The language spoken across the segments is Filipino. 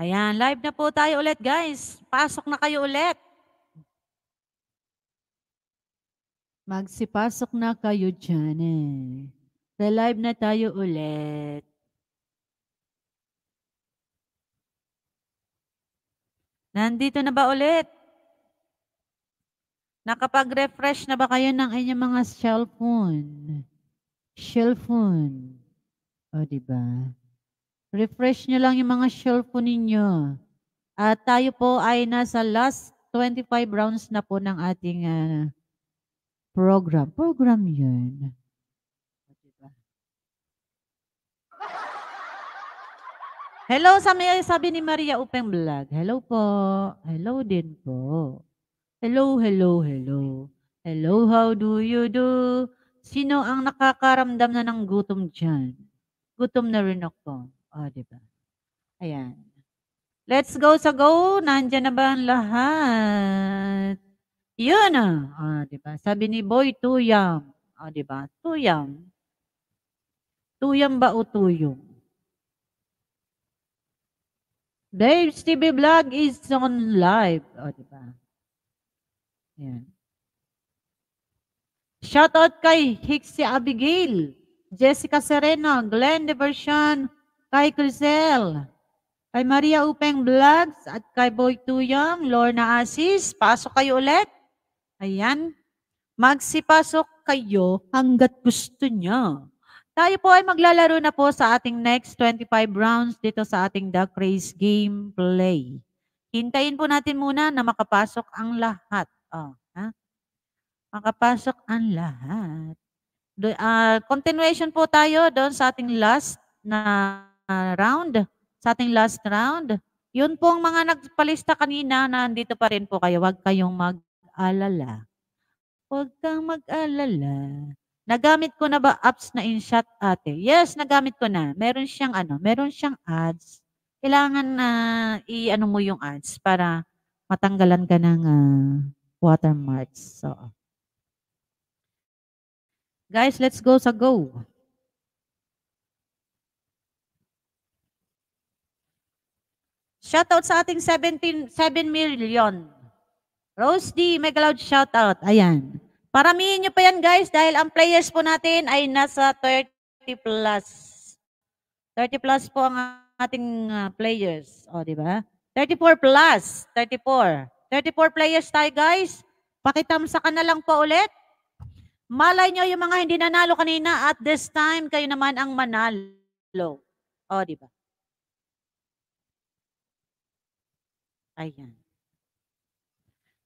Ayan, live na po tayo ulit guys. Pasok na kayo ulit. Magsipasok na kayo dyan eh. live na tayo ulit. Nandito na ba ulit? Nakapag-refresh na ba kayo ng inyong mga cellphone? Cellphone. O, oh, di ba? Refresh nyo lang yung mga shelf po ninyo. At tayo po ay nasa last 25 rounds na po ng ating uh, program. Program yun. Hello, sa sabi, sabi ni Maria Upeng Vlog. Hello po. Hello din po. Hello, hello, hello. Hello, how do you do? Sino ang nakakaramdam na ng gutom dyan? Gutom na rin ako. O, oh, di ba? Ayan. Let's go sa go. Nandiyan na ba ang lahat? Yun ah. oh, di ba? Sabi ni Boy, tuyam. O, oh, di ba? Tuyam. Tuyam ba o tuyong? Dave's TV vlog is on live. O, oh, di ba? Ayan. out kay Hixie Abigail, Jessica Serena, Glenn Diversion, kay Crisel, kay Maria Upeng Vlogs at kay Boy Tuyong, Lorna Asis. Pasok kayo ulit. Ayan. Magsipasok kayo hanggat gusto nyo. Tayo po ay maglalaro na po sa ating next 25 rounds dito sa ating The Craze Game Play. Hintayin po natin muna na makapasok ang lahat. Oh, ha? Makapasok ang lahat. Do, uh, continuation po tayo doon sa ating last na uh, round, sa ating last round. Yun po ang mga nagpalista kanina na andito pa rin po kayo. Huwag kayong mag-alala. Huwag kang mag-alala. Nagamit ko na ba apps na InShot ate? Yes, nagamit ko na. Meron siyang ano, meron siyang ads. Kailangan na uh, i-ano mo yung ads para matanggalan ka ng uh, watermarks. So, ah. guys, let's go sa go. Shoutout sa ating 17, 7 million. Rose D, mega loud shoutout. Ayan. Paramihin nyo pa yan guys dahil ang players po natin ay nasa 30 plus. 30 plus po ang ating uh, players. O, di ba? 34 plus. 34. 34 players tayo guys. Pakitam sa na lang po ulit. Malay nyo yung mga hindi nanalo kanina at this time kayo naman ang manalo. O, di ba? Ayan.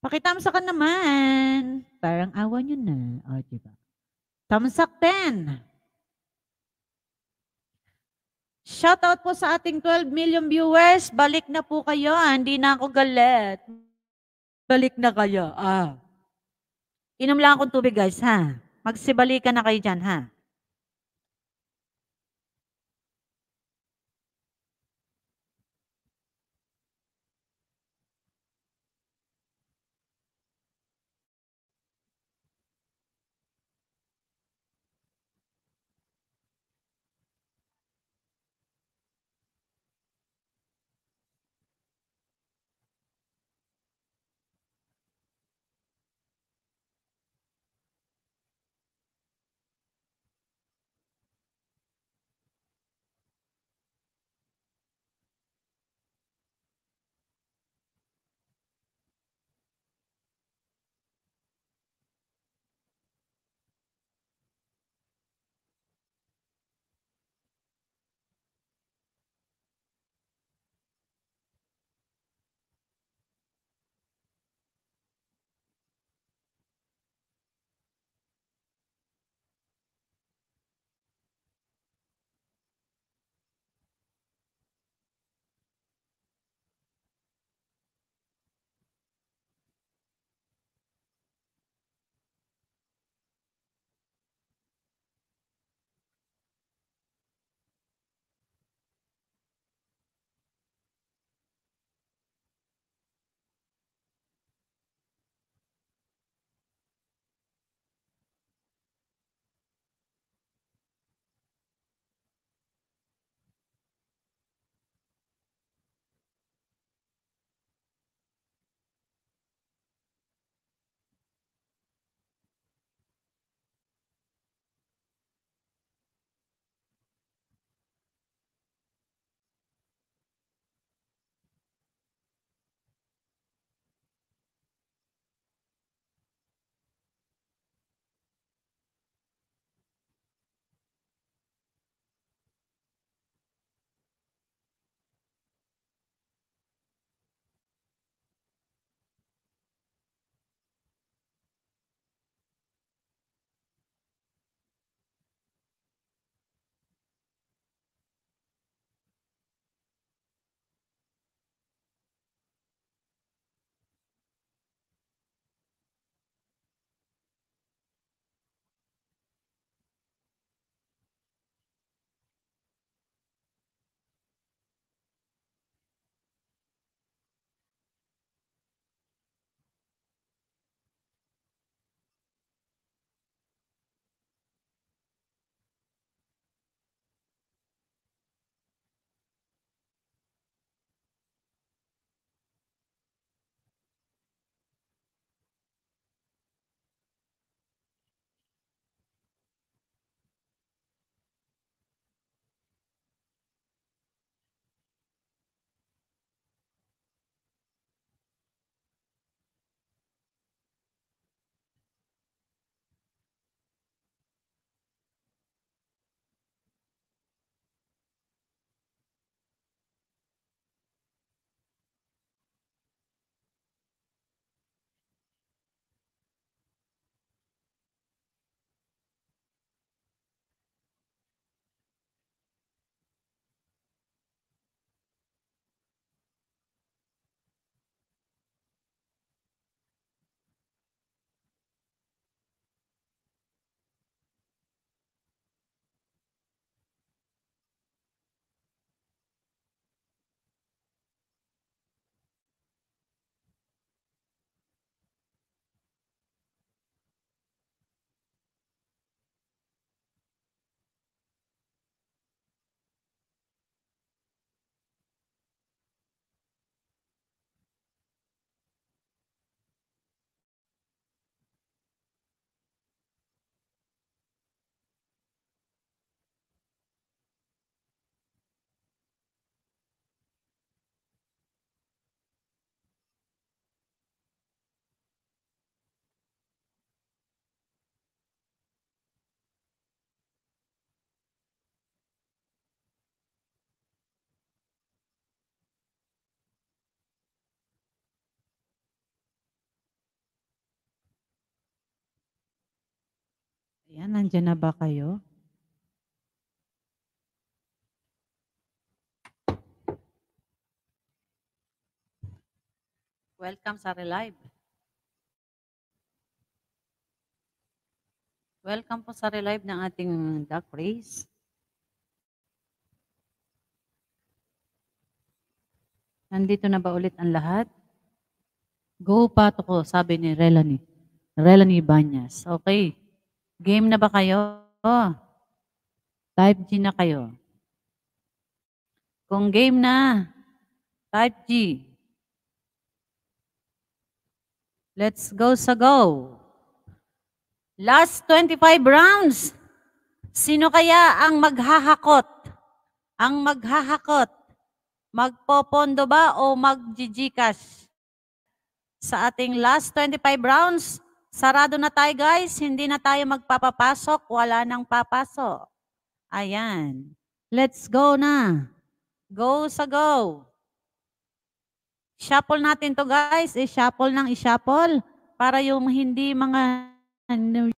Pakitamsa ka naman. Parang awa nyo na. O, diba? Tamsak 10. Shoutout po sa ating 12 million viewers. Balik na po kayo. Ah, hindi na ako galit. Balik na kayo. Ah. Inom lang akong tubig guys ha. Magsibalikan na kayo dyan ha. Yan, nandiyan na ba kayo? Welcome sa Relive. Welcome po sa Relive ng ating uh, Duck Race. Nandito na ba ulit ang lahat? Go pato ko, sabi ni Relani. Relani Banyas. Okay. Game na ba kayo? Type G na kayo. Kung game na, type G. Let's go sa go. Last 25 rounds. Sino kaya ang maghahakot? Ang maghahakot. Magpopondo ba o mag-gcash? Sa ating last 25 rounds, Sarado na tayo guys, hindi na tayo magpapapasok, wala nang papasok. Ayan. Let's go na. Go sa go. Shuffle natin to guys, i-shuffle nang i-shuffle para yung hindi mga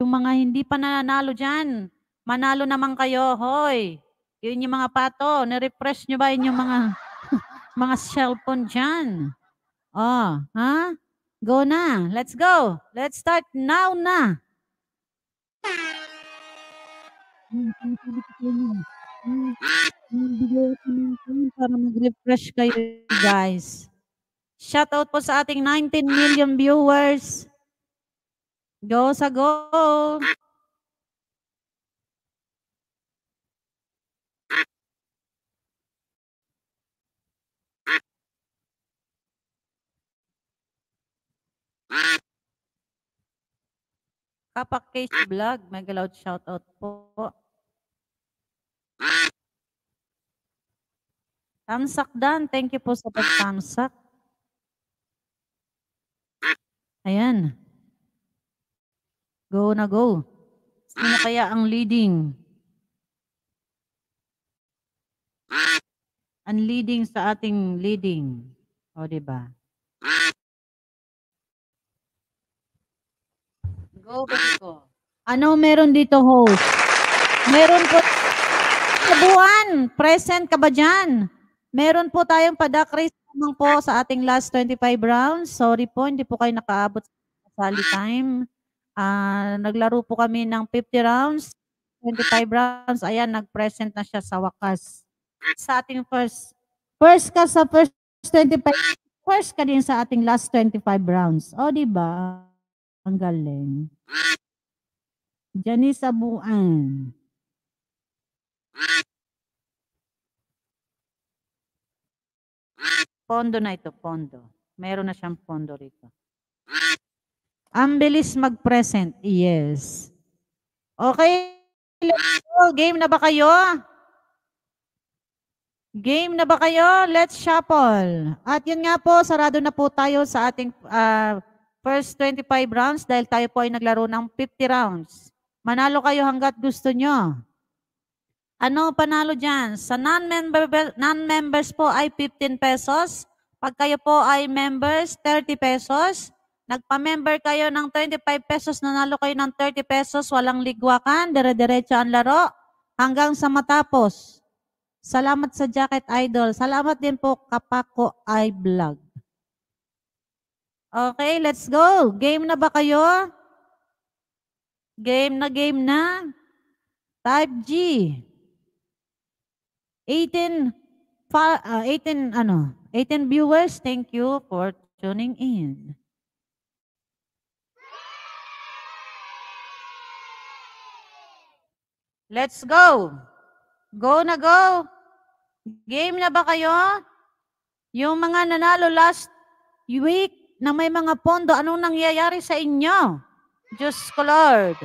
yung mga hindi pa nananalo diyan, manalo naman kayo, hoy. Yun yung mga pato, ni-refresh nyo ba yun yung mga mga cellphone diyan? Oh, ha? Huh? Go na. Let's go. Let's start now na. Para mag-refresh kayo, guys. Shout out po sa ating 19 million viewers. Go sa go. Kapak Case Vlog, mega loud shoutout po. Tamsak Dan, thank you po sa pagtamsak. Ayan. Go na go. Sino kaya ang leading? Ang leading sa ating leading. O, di ba? Go, Bosco. Ano meron dito, host? Meron po Kabuan, present ka ba dyan? Meron po tayong padakris naman po sa ating last 25 rounds. Sorry po, hindi po kayo nakaabot sa sali time. Uh, naglaro po kami ng 50 rounds, 25 rounds. Ayan, nag-present na siya sa wakas. Sa ating first, first ka sa first 25, first ka din sa ating last 25 rounds. O, di ba? Ang galing. Janice Abuan. Pondo na ito, pondo. Meron na siyang pondo rito. Ang bilis mag-present. Yes. Okay. Oh, game na ba kayo? Game na ba kayo? Let's shuffle. At yun nga po, sarado na po tayo sa ating uh, First 25 rounds dahil tayo po ay naglaro ng 50 rounds. Manalo kayo hanggat gusto nyo. Ano panalo dyan? Sa non members non-members po ay 15 pesos. Pag kayo po ay members, 30 pesos. Nagpa-member kayo ng 25 pesos, nanalo kayo ng 30 pesos, walang ligwakan, dire-diretso ang laro hanggang sa matapos. Salamat sa Jacket Idol. Salamat din po Kapako I Vlog. Okay, let's go. Game na ba kayo? Game na game na. Type G. 18 18 ah, ano, 18 viewers, thank you for tuning in. Let's go. Go na go. Game na ba kayo? Yung mga nanalo last week, na may mga pondo, anong nangyayari sa inyo? Diyos ko, Lord.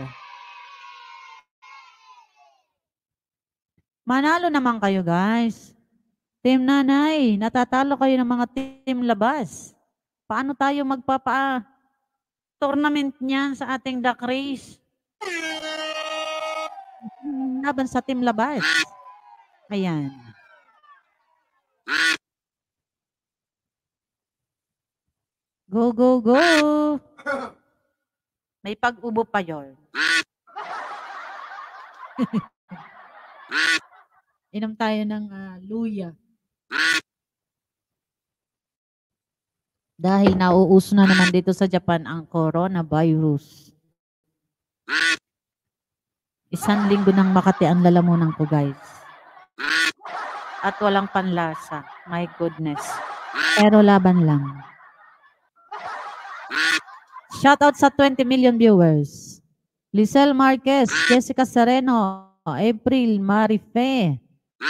Manalo naman kayo, guys. Team Nanay, natatalo kayo ng mga team labas. Paano tayo magpapa tournament niyan sa ating duck race? Laban sa team labas. Ayan. Go, go, go. May pag-ubo pa yon. Inom tayo ng uh, luya. Dahil nauuso na naman dito sa Japan ang coronavirus. Isang linggo nang Makati ang lalamunan ko, guys. At walang panlasa. My goodness. Pero laban lang. Shoutout sa 20 million viewers. Lisel Marquez, Jessica Sereno, April Marife.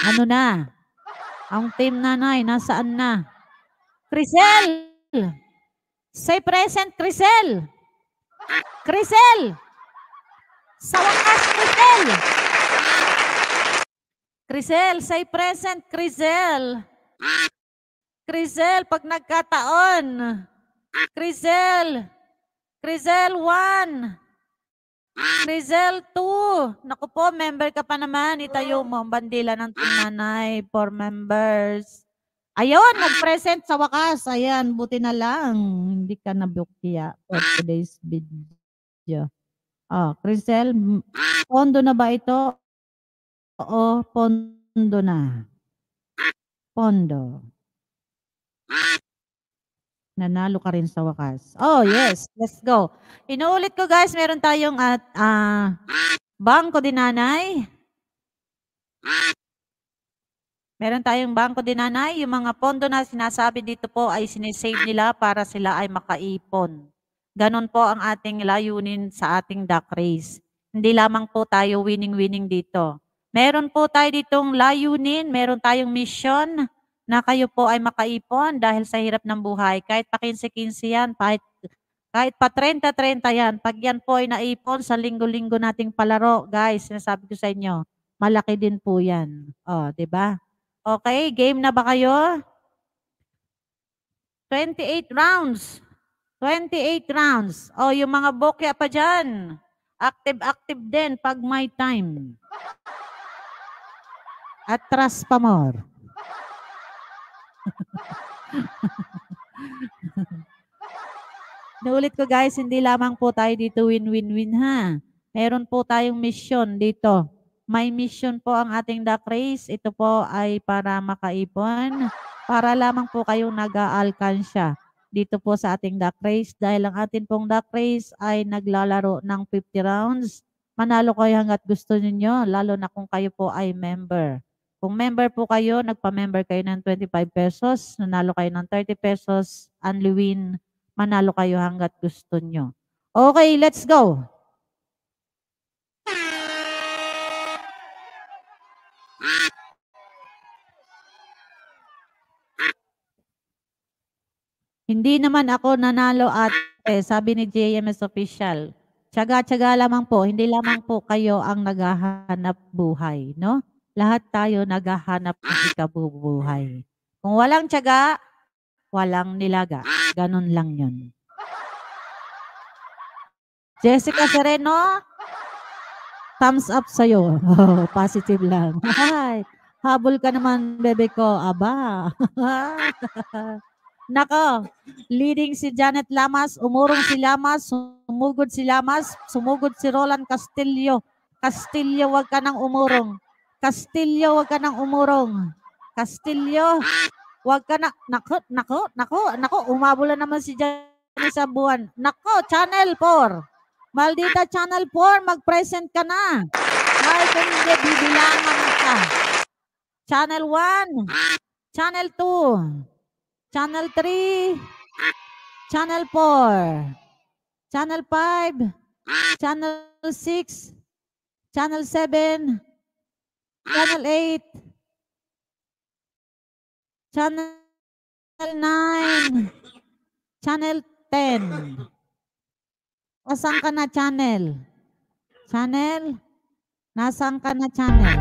Ano na? Ang team nanay, nasaan na? Crisel! Say present, Crisel! Crisel! Sa wakas, Crisel! Crisel, say present, Crisel! Crisel, pag nagkataon! Crisel! Crizel 1. Crizel ah! 2. Naku po, member ka pa naman. Itayo mo ang bandila ng tinanay. Ah! Four members. Ayun, ah! nag-present sa wakas. Ayan, buti na lang. Hindi ka nabukya for today's video. Oh, Crisel, pondo na ba ito? Oo, pondo na. Pondo. Nanalo ka rin sa wakas. Oh, yes. Let's go. Inuulit ko, guys. Meron tayong at uh, bangko din, nanay. Meron tayong bangko din, nanay. Yung mga pondo na sinasabi dito po ay sinisave nila para sila ay makaipon. Ganon po ang ating layunin sa ating duck race. Hindi lamang po tayo winning-winning dito. Meron po tayo ditong layunin, meron tayong mission, na kayo po ay makaipon dahil sa hirap ng buhay. Kahit pa 15-15 yan, kahit, kahit pa 30-30 yan, pag yan po ay naipon sa linggo-linggo nating palaro, guys, sinasabi ko sa inyo, malaki din po yan. O, oh, ba? Diba? Okay, game na ba kayo? 28 rounds. 28 rounds. O, oh, yung mga bokya pa dyan. Active-active din pag my time. Atras pa more. Naulit ko guys, hindi lamang po tayo dito win-win-win ha. Meron po tayong mission dito. May mission po ang ating Duck Race. Ito po ay para makaipon. Para lamang po kayong nag-aalkansya dito po sa ating duck race dahil ang ating pong duck race ay naglalaro ng 50 rounds. Manalo kayo hanggat gusto ninyo, lalo na kung kayo po ay member. Kung member po kayo, nagpa-member kayo ng 25 pesos, nanalo kayo ng 30 pesos, only win, manalo kayo hanggat gusto nyo. Okay, let's go. Hindi naman ako nanalo at eh, sabi ni JMS official. Tsaga-tsaga lamang po, hindi lamang po kayo ang naghahanap buhay, no? lahat tayo naghahanap ng ah! ikabubuhay. Kung walang tiyaga, walang nilaga. Ganun lang yun. Jessica ah! Sereno, thumbs up sa'yo. Oh, positive lang. Hi. Habol ka naman, bebe ko. Aba. Nako, leading si Janet Lamas, umurong si Lamas, sumugod si Lamas, sumugod si Roland Castillo. Castillo, wag ka nang umurong. Castillo, wag ka nang umurong. Castillo, wag ka na. Nako, nako, nako, nako. Umabula naman si Johnny sa buwan. Nako, Channel 4. Maldita Channel 4, mag-present ka na. Mahal kung hindi, bibilangan ka. Channel 1, Channel 2, Channel 3, Channel 4, Channel 5, Channel 6, Channel 7, Channel 8. Channel 9. Channel 10. Asan ka na channel? Channel? Nasaan ka na channel?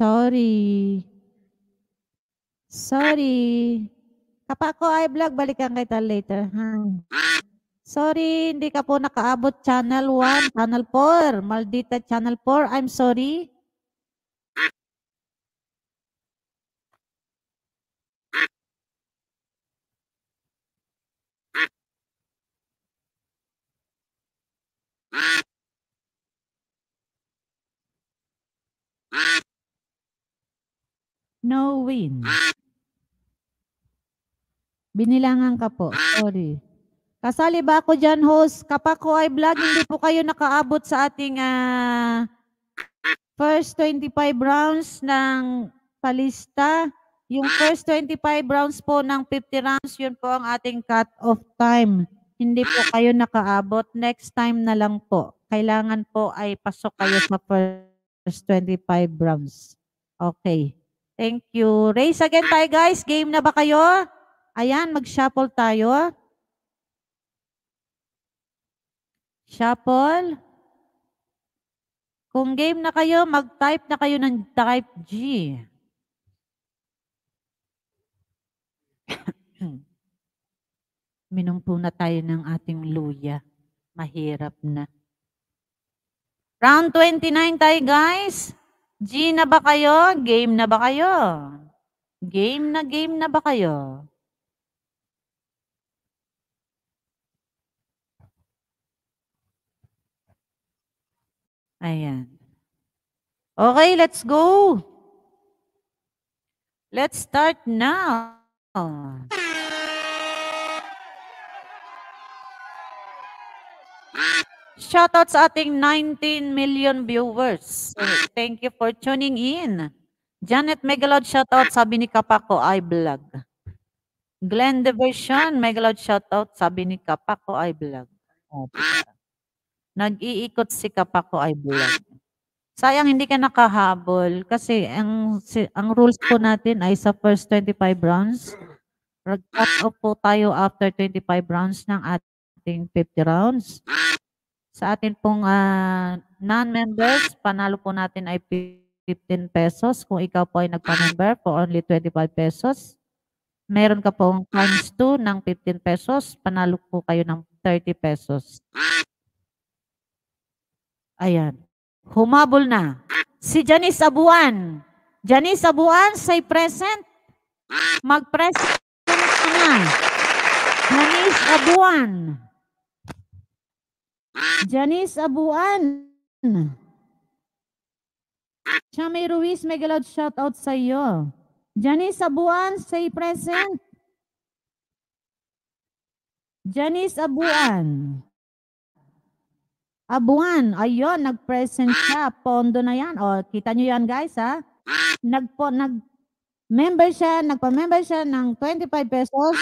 Sorry. Sorry. Kapag ko ay vlog, balikan kita later. Hmm. Sorry, hindi ka po nakaabot channel 1, channel 4. Maldita channel 4, I'm sorry. Ah! No win. Binilangan ka po. Sorry. Kasali ba ako dyan, host? Kapag ko ay vlog, hindi po kayo nakaabot sa ating uh, first 25 rounds ng palista. Yung first 25 rounds po ng 50 rounds, yun po ang ating cut-off time. Hindi po kayo nakaabot. Next time na lang po. Kailangan po ay pasok kayo sa first 25 rounds. Okay. Thank you. Raise again tayo guys. Game na ba kayo? Ayan, mag-shuffle tayo. Shuffle. Kung game na kayo, mag-type na kayo ng type G. Minom po na tayo ng ating luya. Mahirap na. Round 29 tayo guys. G na ba kayo? Game na ba kayo? Game na game na ba kayo? Ayan. Okay, let's go. Let's start now. Ah! Shoutout sa ating 19 million viewers. Thank you for tuning in. Janet Megalod, shoutout. Sabi ni Kapako, I vlog. Glenn Diversion, Megalod, shoutout. Sabi ni Kapako, I vlog. Nag-iikot si Kapako, I vlog. Sayang hindi ka nakahabol kasi ang si, ang rules po natin ay sa first 25 rounds. Cut off po tayo after 25 rounds ng ating 50 rounds. Sa atin pong uh, non-members, panalo po natin ay 15 pesos. Kung ikaw po ay nagpa-member for only 25 pesos, meron ka pong times 2 ng 15 pesos, panalo po kayo ng 30 pesos. Ayan. Humabol na. Si Janice Abuan. Janice Abuan, say present. Mag-present na. Janice Abuan. Janice Abuan. Chamay Ruiz, mega loud shout out sa iyo. Janice Abuan, say present. Janice Abuan. Abuan, ayun, nag-present siya. Pondo na yan. O, kita nyo yan guys ha. Nagpo, nag, member siya, nagpa-member siya ng 25 pesos.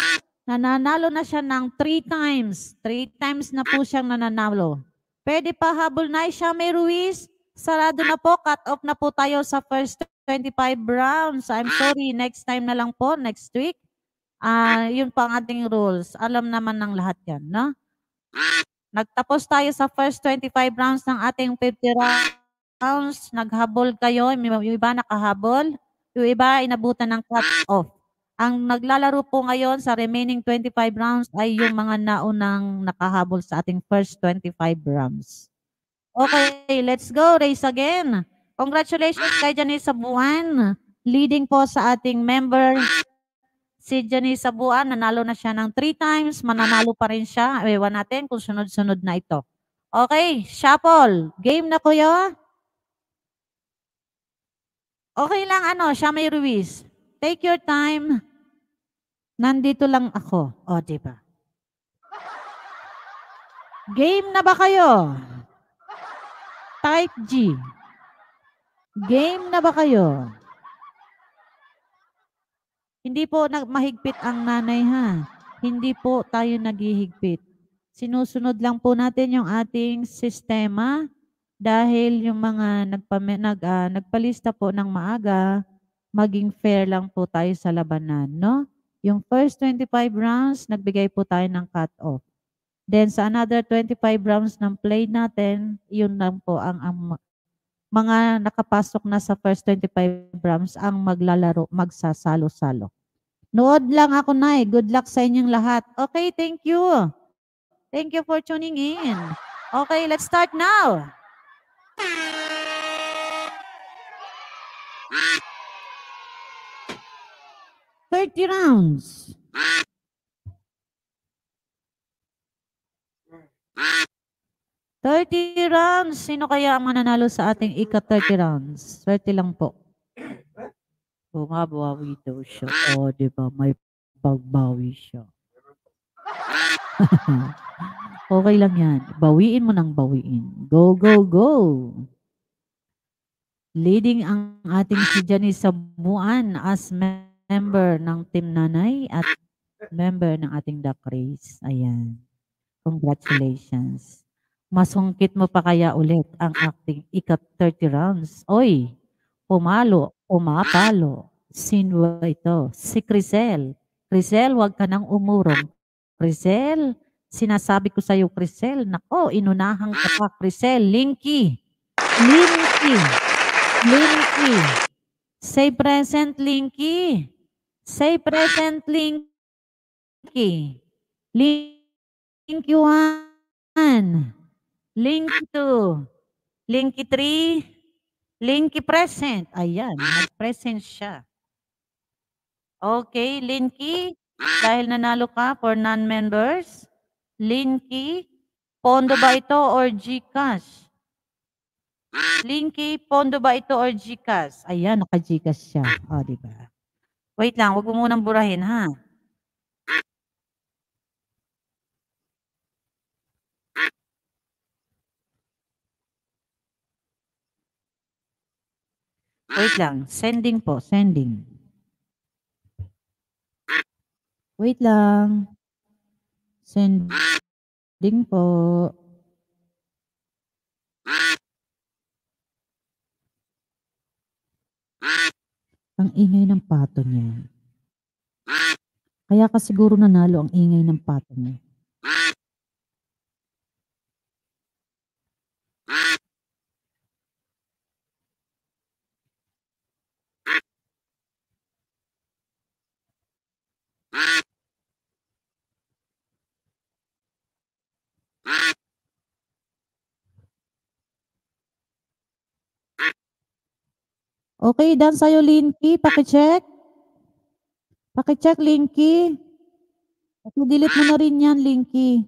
Nananalo na siya ng three times. Three times na po siyang nananalo. Pwede pa habol na siya, May Ruiz. Sarado na po. Cut off na po tayo sa first 25 rounds. I'm sorry. Next time na lang po. Next week. Uh, yun pa ang ating rules. Alam naman ng lahat yan, no? Nagtapos tayo sa first 25 rounds ng ating 50 rounds. Naghabol kayo. Yung iba nakahabol. Yung iba inabutan ng cut off. Ang naglalaro po ngayon sa remaining 25 rounds ay yung mga naunang nakahabol sa ating first 25 rounds. Okay, let's go. Race again. Congratulations kay Janice Sabuan. Leading po sa ating member si Janice Sabuan. Nanalo na siya ng 3 times. Mananalo pa rin siya. Ewan natin kung sunod-sunod na ito. Okay, shuffle. Game na kuya. Okay lang ano, siya may Ruiz. Take your time. Nandito lang ako. O, di ba? Game na ba kayo? Type G. Game na ba kayo? Hindi po mahigpit ang nanay ha. Hindi po tayo naghihigpit. Sinusunod lang po natin yung ating sistema dahil yung mga nagpame, nag, uh, nagpalista po ng maaga, maging fair lang po tayo sa labanan, no? Yung first 25 rounds, nagbigay po tayo ng cut-off. Then sa another 25 rounds ng play natin, yun lang po ang, ang mga nakapasok na sa first 25 rounds ang maglalaro, magsasalo-salo. Nood lang ako na eh. Good luck sa inyong lahat. Okay, thank you. Thank you for tuning in. Okay, let's start now. 30 rounds. Thirty rounds. Sino kaya ang mananalo sa ating ika-30 rounds? 30 lang po. Bumabawi daw siya. O, oh, di ba? May pagbawi siya. okay lang yan. Bawiin mo nang bawiin. Go, go, go. Leading ang ating si Janice Sabuan as member ng Team Nanay at member ng ating Duck Race. Ayan. Congratulations. Masungkit mo pa kaya ulit ang acting ika 30 rounds. Oy, pumalo, umapalo. Sino ito? Si Crisel. Crisel, huwag ka nang umurong. Crisel, sinasabi ko sa'yo, Crisel, nako, inunahan ka pa, Crisel. Linky. Linky. Linky. Say present, Linky. Say present Linky. Linky 1. Linky 2. Linky 3. Linky present. Ayan, present siya. Okay, Linky, dahil nanalo ka for non-members, Linky, pondo ba ito or Gcash? Linky, pondo ba ito or Gcash? Ayan, naka-Gcash siya. O, oh, diba? Wait lang, wag mo munang burahin ha. Wait lang, sending po, sending. Wait lang. Sending po. Ang ingay ng pato niya. Kaya ka siguro nanalo ang ingay ng pato niya. Okay, dan sa'yo, Linky. Pakicheck. Pakicheck, Linky. delete mo na rin yan, Linky.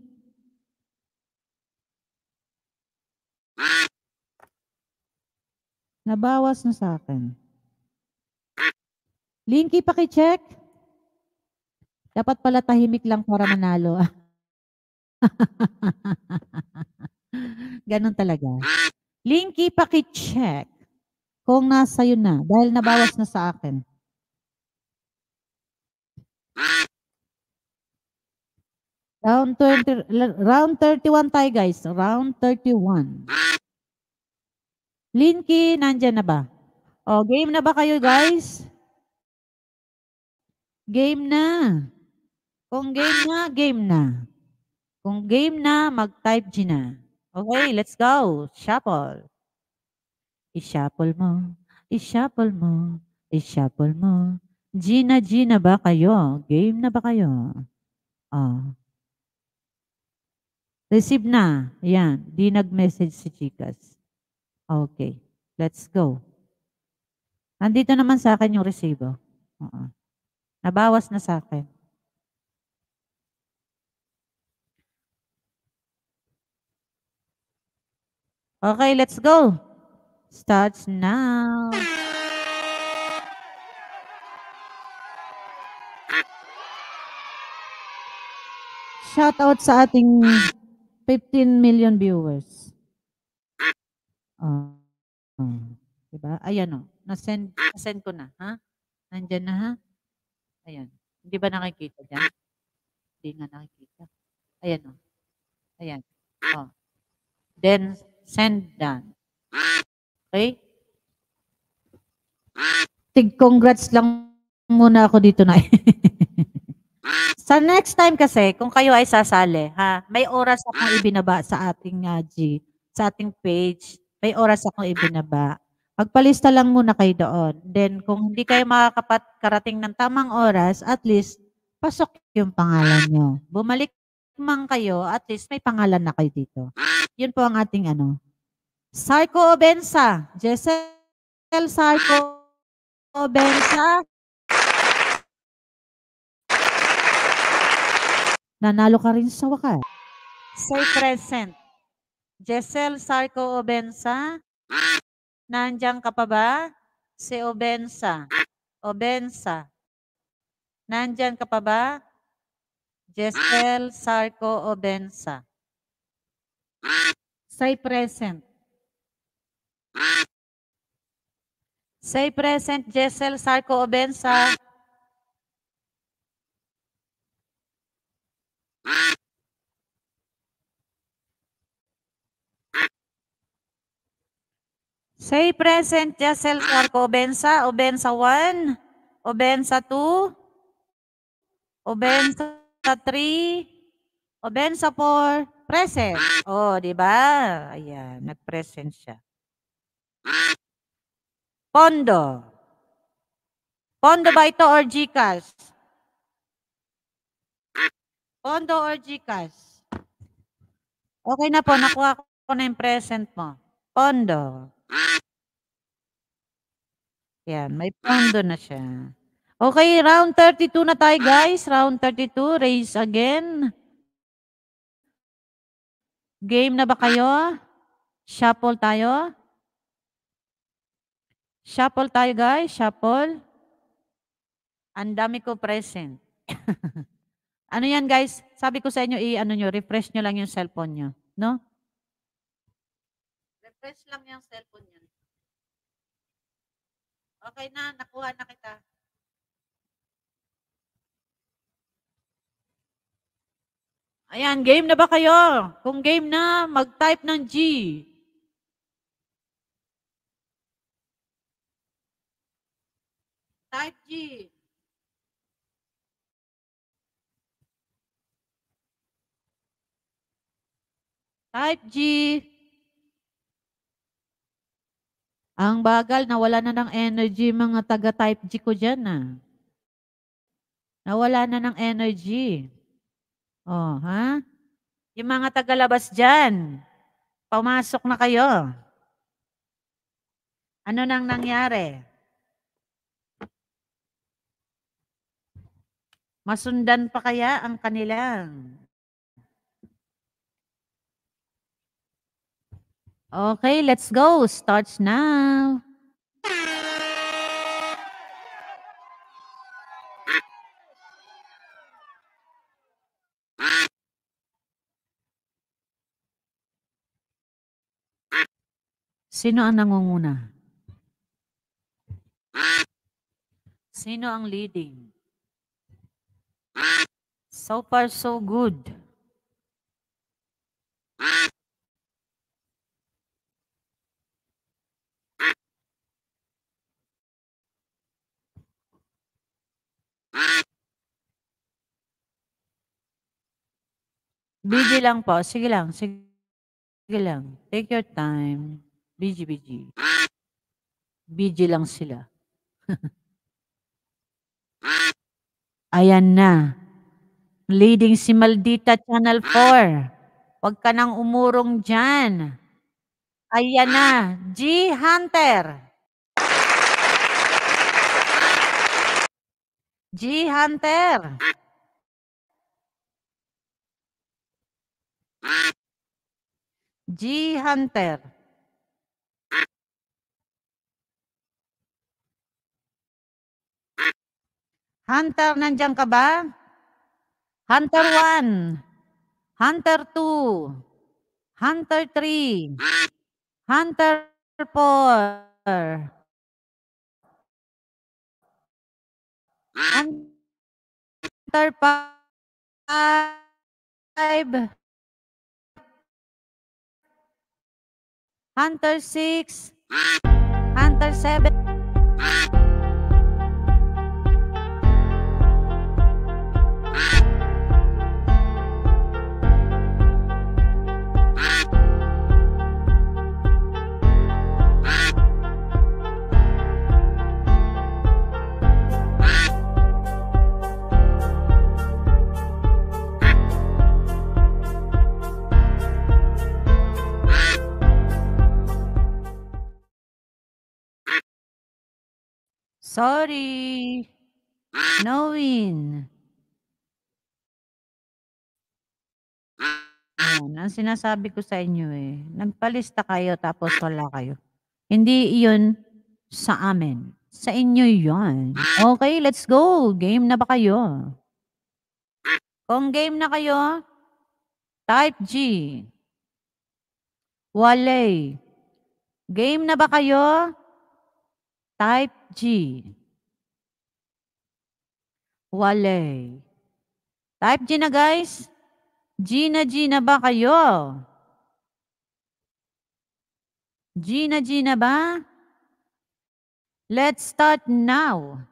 Nabawas na sa akin. Linky, pakicheck. Dapat pala tahimik lang para manalo. Ganon talaga. Linky, pakicheck. Kung nasa iyo na, dahil nabawas na sa akin. Round 20 round 31 tayo guys. Round 31. Linky, nandyan na ba? O, oh, game na ba kayo guys? Game na. Kung game na, game na. Kung game na, mag-type G na. Okay, let's go. Shuffle. I-shuffle mo, i-shuffle mo, i-shuffle mo. Gina, Gina ba kayo? Game na ba kayo? Oh. Receive na. Yan. Di nag-message si Chicas. Okay. Let's go. Andito naman sa akin yung resibo. Uh -uh. Nabawas na sa akin. Okay, let's go starts now. Shout out sa ating 15 million viewers. Oh. oh. Diba? Ayan o. Oh. Nasend, nasend ko na. Ha? Nandyan na ha? Ayan. Hindi ba nakikita dyan? Hindi nga nakikita. Ayan o. Oh. Ayan. Oh. Then, send done. Okay? Tig-congrats lang muna ako dito na. sa next time kasi, kung kayo ay sasali, ha, may oras akong ibinaba sa ating uh, G, sa ating page. May oras akong ibinaba. Magpalista lang muna kayo doon. Then, kung hindi kayo makakapat karating ng tamang oras, at least, pasok yung pangalan nyo. Bumalik mang kayo, at least may pangalan na kayo dito. Yun po ang ating ano, Psycho Obensa. Jessel Psycho Obensa. Nanalo ka rin sa wakas. Say present. Jessel Sarko Obensa. Nandiyan ka pa ba? Si Obensa. Obensa. Nandiyan ka pa ba? Jessel Sarko Obensa. Say present. Say present, Jessel Sarco Obensa. Say present, Jessel Sarco Obensa. Obensa 1, Obensa 2, Obensa 3, Obensa 4, present. Oh, di ba? Ayan, nag-present siya. Pondo. Pondo ba ito or Gcash? Pondo or Gcash? Okay na po, nakuha ko na yung present mo. Pondo. Yan, may pondo na siya. Okay, round 32 na tayo guys. Round 32, raise again. Game na ba kayo? Shuffle tayo? Shuffle tayo guys, shuffle. Ang dami ko present. ano yan guys? Sabi ko sa inyo, i-ano nyo, refresh nyo lang yung cellphone nyo. No? Refresh lang yung cellphone nyo. Okay na, nakuha na kita. Ayan, game na ba kayo? Kung game na, mag-type ng G. tarde. Type G. Ang bagal, nawala na ng energy mga taga-type G ko dyan ah. Nawala na ng energy. Oh, ha? Yung mga taga-labas dyan, pumasok na kayo. Ano nang nangyari? Masundan pa kaya ang kanilang? Okay, let's go. Starts now. Sino ang nangunguna? Sino ang leading? So far, so good. Busy lang po. Sige lang. Sige, lang. Take your time. Busy, busy. Busy lang sila. Ayan na. Leading si Maldita Channel 4. Huwag ka nang umurong dyan. Ayan na. G. Hunter. G. Hunter. G. Hunter. Hunter, nandiyan ka ba? Hunter 1, Hunter 2, Hunter 3, Hunter 4, Hunter 5, Hunter 6, Hunter 7, Sorry. No win. Yan, ang sinasabi ko sa inyo eh, nagpalista kayo tapos wala kayo. Hindi iyon sa amin. Sa inyo yon. Okay, let's go. Game na ba kayo? Kung game na kayo, type G. Wale. Game na ba kayo? Type G. Wale. Type G na guys. G na G na ba kayo? G na G na ba? Let's start now.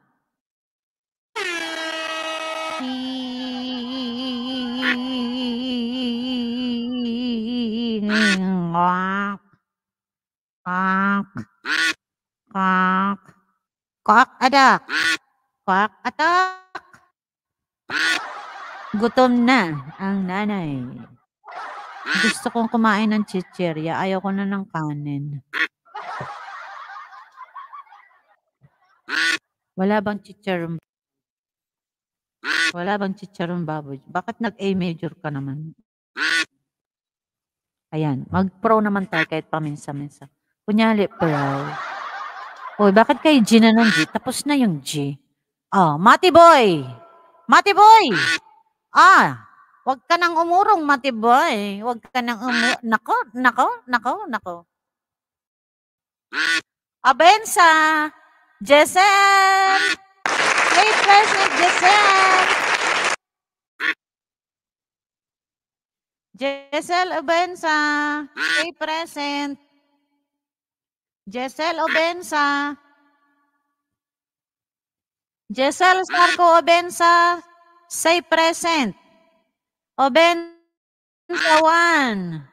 Quack. Quack. Quack. Quack a duck. Quack a duck. Gutom na ang nanay. Gusto kong kumain ng chichirya. Ayoko na ng kanin. Wala bang chicharon? Wala bang chicharon baboy? Bakit nag-A major ka naman? Ayan. Mag-pro naman tayo kahit paminsa-minsa. Kunyali, pro. Uy, bakit kay G na ng G? Tapos na yung G. Oh, Mati Boy! Mati Boy! Ah, wag ka nang umurong, Mati Boy. Wag ka nang umurong. Nako, nako, nako, nako. Abensa! Jessel! Late present, Jessel! Jessel Abensa! Late present! Jessel Obensa. Jessel Sarco Obensa, say present. Obensa 1.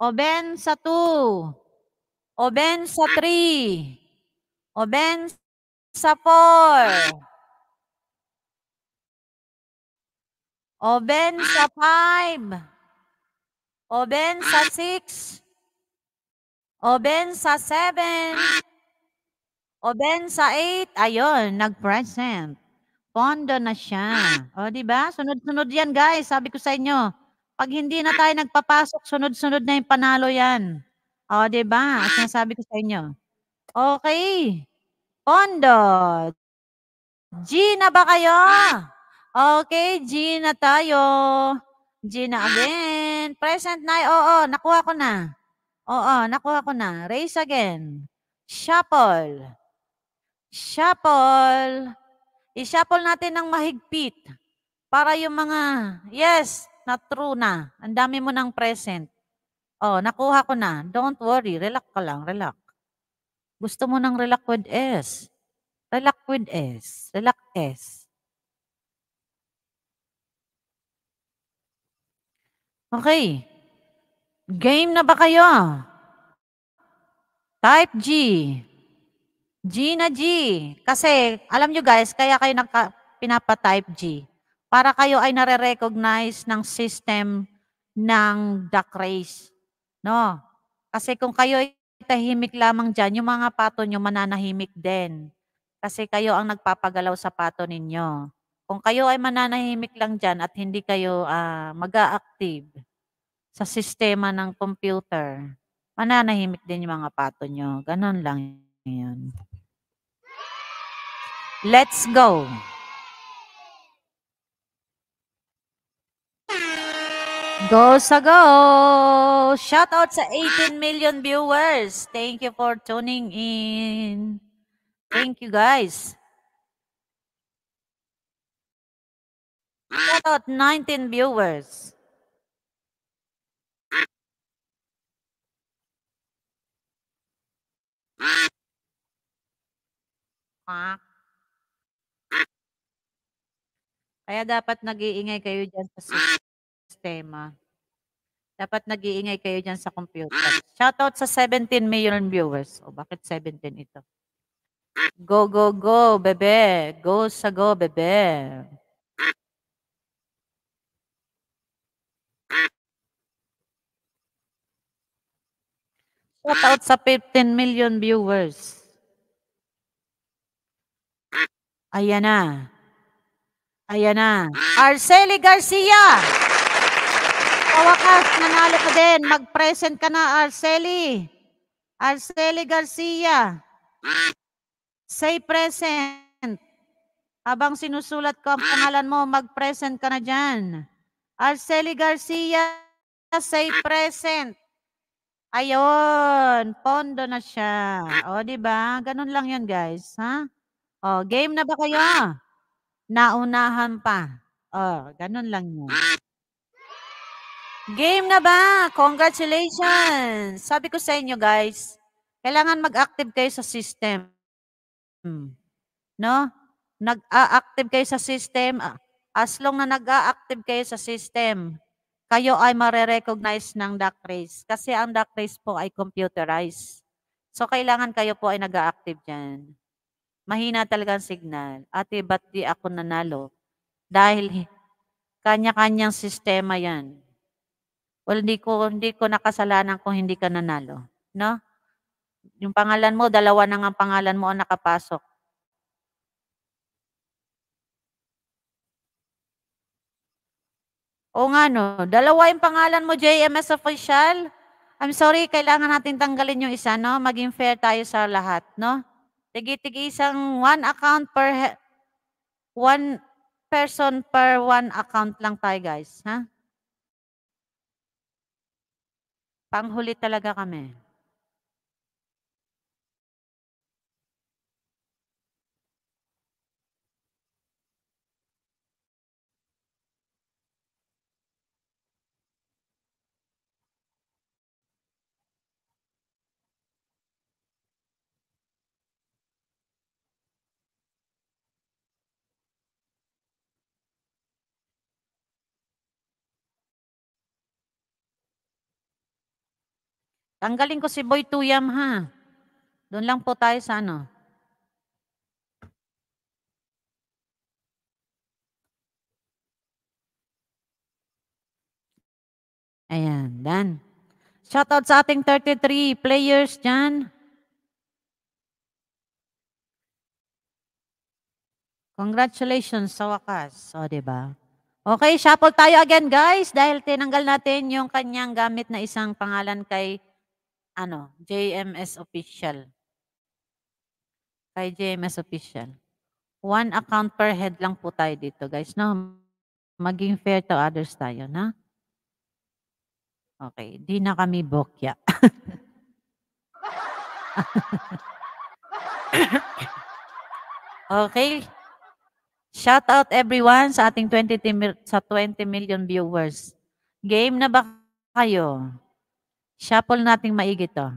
Obensa 2. Obensa 3. Obensa 4. Obensa 5. Obensa 6. Oben sa 7. Oben sa 8. Ayun, nag-present. Pondo na siya. O, di ba? Sunod-sunod yan, guys. Sabi ko sa inyo, pag hindi na tayo nagpapasok, sunod-sunod na yung panalo yan. O, di ba? At sinasabi ko sa inyo. Okay. Pondo. Gina ba kayo? Okay, Gina tayo. Gina na again. Present na. Oo, nakuha ko na. Oo, nakuha ko na. Raise again. Shuffle. Shuffle. I-shuffle natin ng mahigpit para yung mga, yes, na true na. Ang dami mo ng present. Oh, nakuha ko na. Don't worry. Relax ka lang. Relax. Gusto mo ng relax with S. Relax with S. Relax S. Okay. Game na ba kayo? Type G. G na G. Kasi, alam nyo guys, kaya kayo nagka, pinapa-type G. Para kayo ay nare-recognize ng system ng duck race. No? Kasi kung kayo ay tahimik lamang dyan, yung mga pato nyo mananahimik din. Kasi kayo ang nagpapagalaw sa pato ninyo. Kung kayo ay mananahimik lang dyan at hindi kayo uh, mag-a-active, sa sistema ng computer, mananahimik din yung mga pato nyo. Ganon lang yun. Let's go! Go sa go! Shout out sa 18 million viewers. Thank you for tuning in. Thank you guys. Shout out 19 viewers. Ah. Kaya dapat nag-iingay kayo dyan sa sistema. Dapat nag-iingay kayo dyan sa computer. Shoutout sa 17 million viewers. O, bakit 17 ito? Go, go, go, bebe. Go sa go, bebe. Shout out sa 15 million viewers. Ayan na. Ayan na. Arceli Garcia! Pawakas, nanalo ka din. Mag-present ka na, Arceli. Arceli Garcia. Say present. Habang sinusulat ko ang pangalan mo, mag-present ka na dyan. Arceli Garcia, say present. Ayun, pondo na siya. O, di ba? Ganun lang yan, guys. Ha? O, game na ba kayo? Naunahan pa. O, ganun lang yun. Game na ba? Congratulations! Sabi ko sa inyo, guys, kailangan mag-active kayo sa system. No? Nag-active a kayo sa system. As long na nag-active a kayo sa system, kayo ay marerecognize ng duck race. Kasi ang duck race po ay computerized. So, kailangan kayo po ay nag active dyan. Mahina talaga ang signal. Ate, ba't di ako nanalo? Dahil kanya-kanyang sistema yan. Well, hindi ko, hindi ko nakasalanan kung hindi ka nanalo. No? Yung pangalan mo, dalawa na ang pangalan mo ang nakapasok. O nga no, dalawa yung pangalan mo, JMS official. I'm sorry, kailangan natin tanggalin yung isa, no? Maging fair tayo sa lahat, no? Tigitig isang one account per one person per one account lang tayo, guys, ha? Panghuli talaga kami. Tanggalin ko si Boy Tuyam ha. Doon lang po tayo sa ano. Ayan, done. Shoutout sa ating 33 players dyan. Congratulations sa wakas. O, ba? Diba? Okay, shuffle tayo again guys dahil tinanggal natin yung kanyang gamit na isang pangalan kay ano, JMS Official. Kay JMS Official. One account per head lang po tayo dito, guys. No? Maging fair to others tayo, na? Okay, di na kami bokya. okay. Shout out everyone sa ating 20 sa 20 million viewers. Game na ba kayo? Shuffle natin maigi to.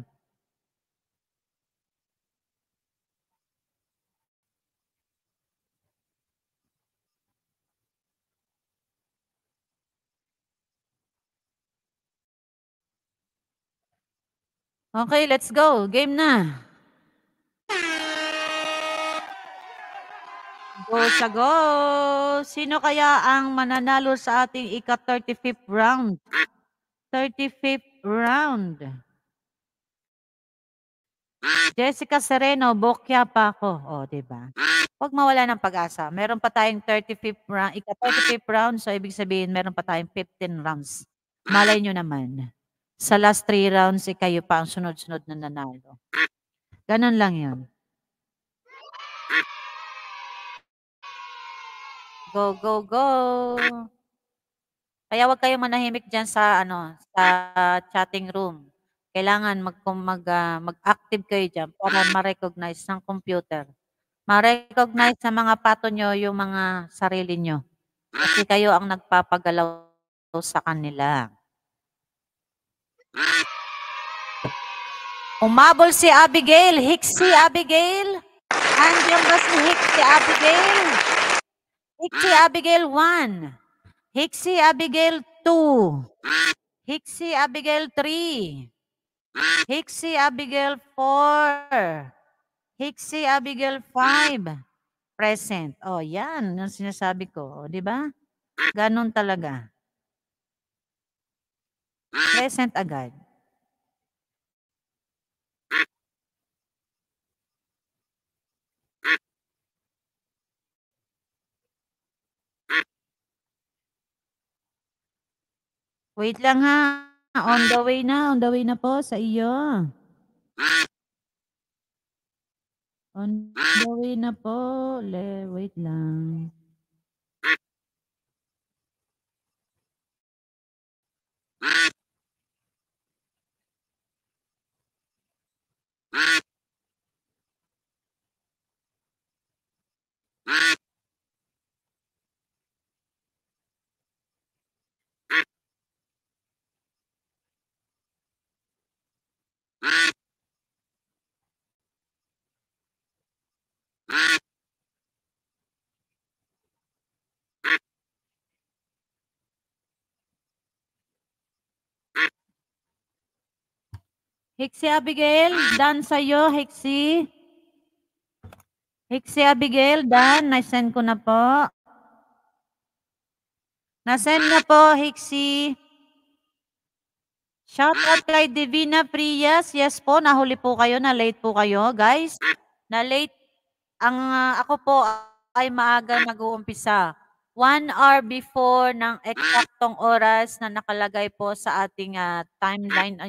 Okay, let's go. Game na. Go sa go. Sino kaya ang mananalo sa ating ika-35th round? 35th round. Jessica Sereno, bokya pa ako. O, oh, di ba? Huwag mawala ng pag-asa. Meron pa tayong 35th round, ika-35th round, so ibig sabihin meron pa tayong 15 rounds. Malay nyo naman. Sa last 3 rounds, eh, kayo pa ang sunod-sunod na nanalo. Ganun lang yun. Go, go, go! Kaya wag kayong manahimik diyan sa ano, sa chatting room. Kailangan mag mag uh, mag-active kayo diyan para ma-recognize ng computer. Ma-recognize sa mga pato nyo yung mga sarili nyo. Kasi kayo ang nagpapagalaw sa kanila. Umabol si Abigail. Hiksi Abigail. Andiyan ba si Hiksi Abigail? Hiksi Abigail 1. Hixi Abigail 2. Hixi Abigail 3. Hixi Abigail 4. Hixi Abigail 5. Present. Oh, yan. Yung sinasabi ko. O, oh, di ba? Ganon talaga. Present agad. Wait lang ha. On the way na. On the way na po sa iyo. On the way na po. Le, wait lang. Ah! Hiksi Abigail, done sa'yo, Hiksi. Hiksi Abigail, done. Nasend ko na po. Nasend na po, Hiksi. Shout out kay Divina Prias. Yes po, nahuli po kayo, na late po kayo, guys. Na late ang uh, ako po ay maaga nag-uumpisa. One hour before ng eksaktong oras na nakalagay po sa ating uh, timeline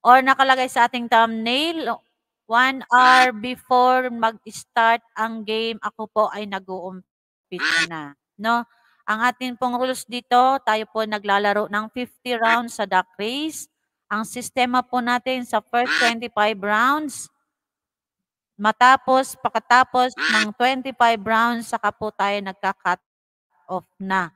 or nakalagay sa ating thumbnail. One hour before mag-start ang game, ako po ay nag-uumpisa na. No? Ang ating pong rules dito, tayo po naglalaro ng 50 rounds sa duck race. Ang sistema po natin sa first 25 rounds, matapos, pagkatapos ng 25 rounds, saka po tayo nagka-cut off na.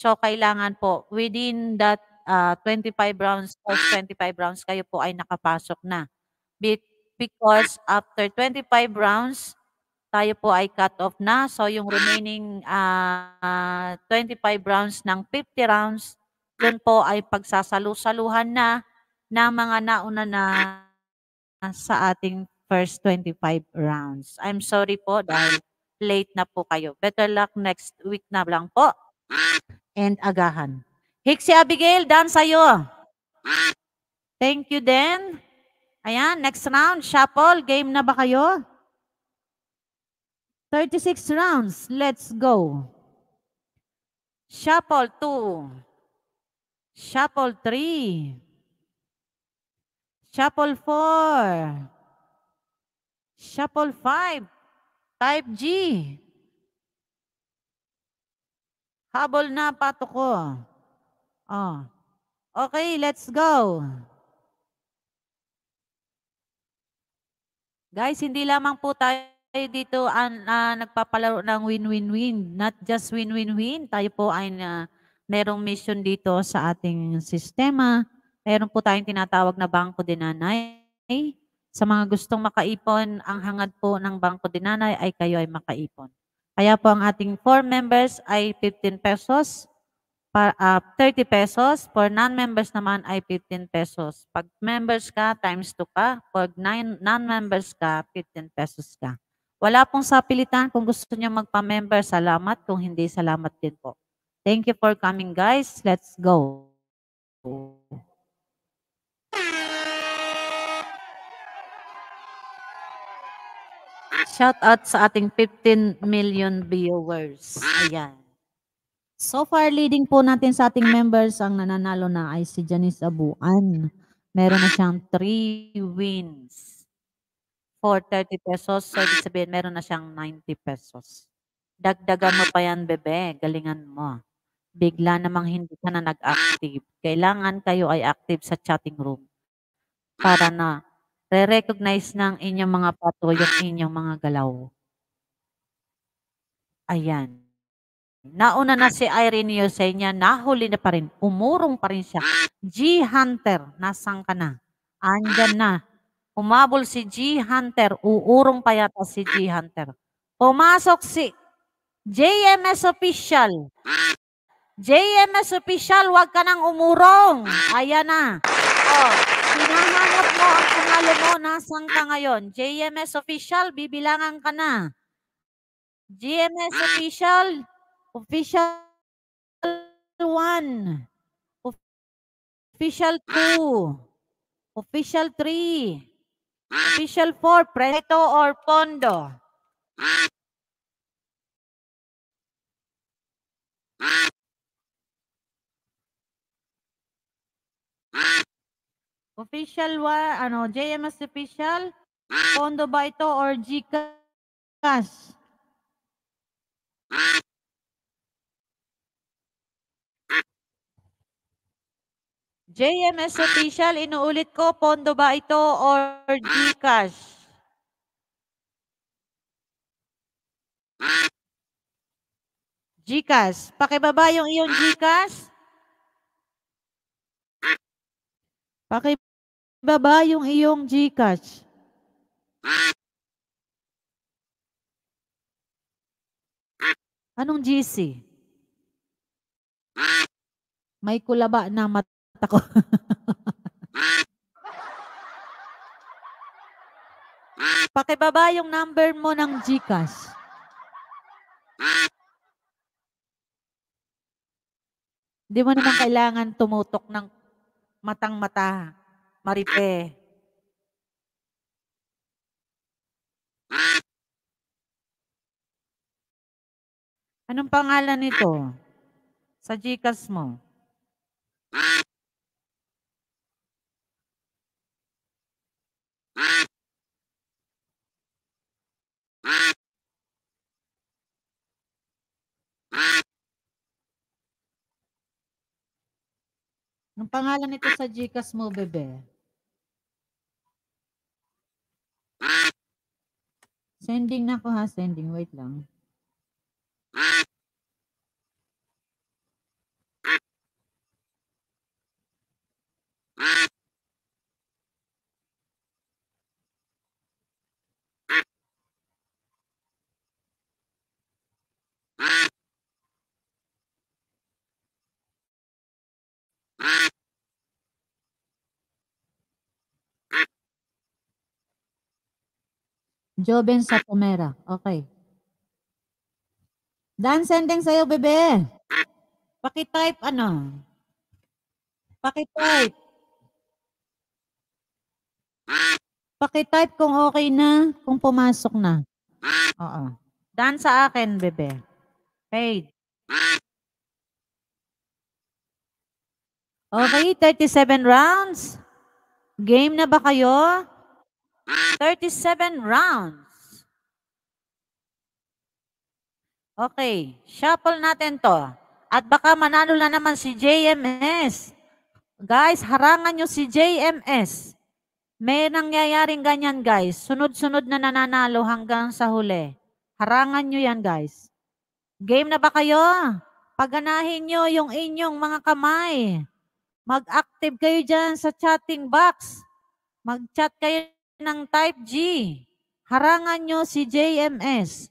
So, kailangan po, within that uh, ah, 25 rounds, first 25 rounds, kayo po ay nakapasok na. Because after 25 rounds, tayo po ay cut off na. So, yung remaining uh, ah, 25 rounds ng 50 rounds, dun po ay pagsasalu-saluhan na ng mga nauna na sa ating first 25 rounds. I'm sorry po dahil late na po kayo. Better luck next week na lang po. And agahan. Hixie Abigail, done sa'yo. Thank you din. Ayan, next round, shuffle. Game na ba kayo? 36 rounds. Let's go. Shuffle 2. Shuffle 3. Shuffle 4. Shuffle 5. Type G. Habol na pato ko. Oh. Okay, let's go. Guys, hindi lamang po tayo dito ang uh, ah, nagpapalaro ng win-win-win. Not just win-win-win. Tayo po ay uh, merong mission dito sa ating sistema. Meron po tayong tinatawag na Bangko de Nanay. Sa mga gustong makaipon, ang hangad po ng Bangko de Nanay ay kayo ay makaipon. Kaya po ang ating for members ay 15 pesos, pa, uh, ah, 30 pesos. For non-members naman ay 15 pesos. Pag members ka, times 2 ka. Pag non-members ka, 15 pesos ka. Wala pong sapilitan. Kung gusto niyo magpa-member, salamat. Kung hindi, salamat din po. Thank you for coming, guys. Let's go. Shout out sa ating 15 million viewers. Ayan. So far, leading po natin sa ating members, ang nananalo na ay si Janice Abuan. Meron na siyang 3 wins for 30 pesos. So, ibig sabihin, meron na siyang 90 pesos. Dagdagan mo pa yan, bebe. Galingan mo bigla namang hindi ka na nag-active. Kailangan kayo ay active sa chatting room para na re-recognize ng inyong mga pato yung inyong mga galaw. Ayan. Nauna na si Irene niya, nahuli na pa rin, umurong pa rin siya. G. Hunter, nasan ka na? Andyan na. Umabol si G. Hunter, uurong pa yata si G. Hunter. Pumasok si JMS Official. JMS official, huwag ka nang umurong. Ayan na. Oh, sinahanap mo ang pangalan mo. Nasaan ka ngayon? JMS official, bibilangan ka na. JMS official, official 1, official 2, official 3, official 4, preto or pondo. Official wa ano JMS official Pondo ba ito or GCash? JMS official inuulit ko Pondo ba ito or GCash? GCash. Pakibaba yung iyong GCash. Pakibaba yung iyong Gcash. Anong GC? May kulaba na mata ko. Pakibaba yung number mo ng Gcash. Hindi mo naman kailangan tumutok ng matang-mata, maripe. Anong pangalan nito? Sa Gcash mo. Ang pangalan nito sa Gcash mo, bebe? Sending na ko ha, sending. Wait lang. Ah! Joven sa Pomera. Okay. Dan, sending sa'yo, bebe. Pakitype ano? Pakitype. Pakitype kung okay na, kung pumasok na. Oo. Dan sa akin, bebe. Paid. Okay, 37 rounds. Game na ba kayo? 37 rounds. Okay, shuffle natin to. At baka manalo na naman si JMS. Guys, harangan nyo si JMS. May nangyayaring ganyan guys. Sunod-sunod na nananalo hanggang sa huli. Harangan nyo yan guys. Game na ba kayo? Paganahin nyo yung inyong mga kamay. Mag-active kayo dyan sa chatting box. Mag-chat kayo ng type G. Harangan nyo si JMS.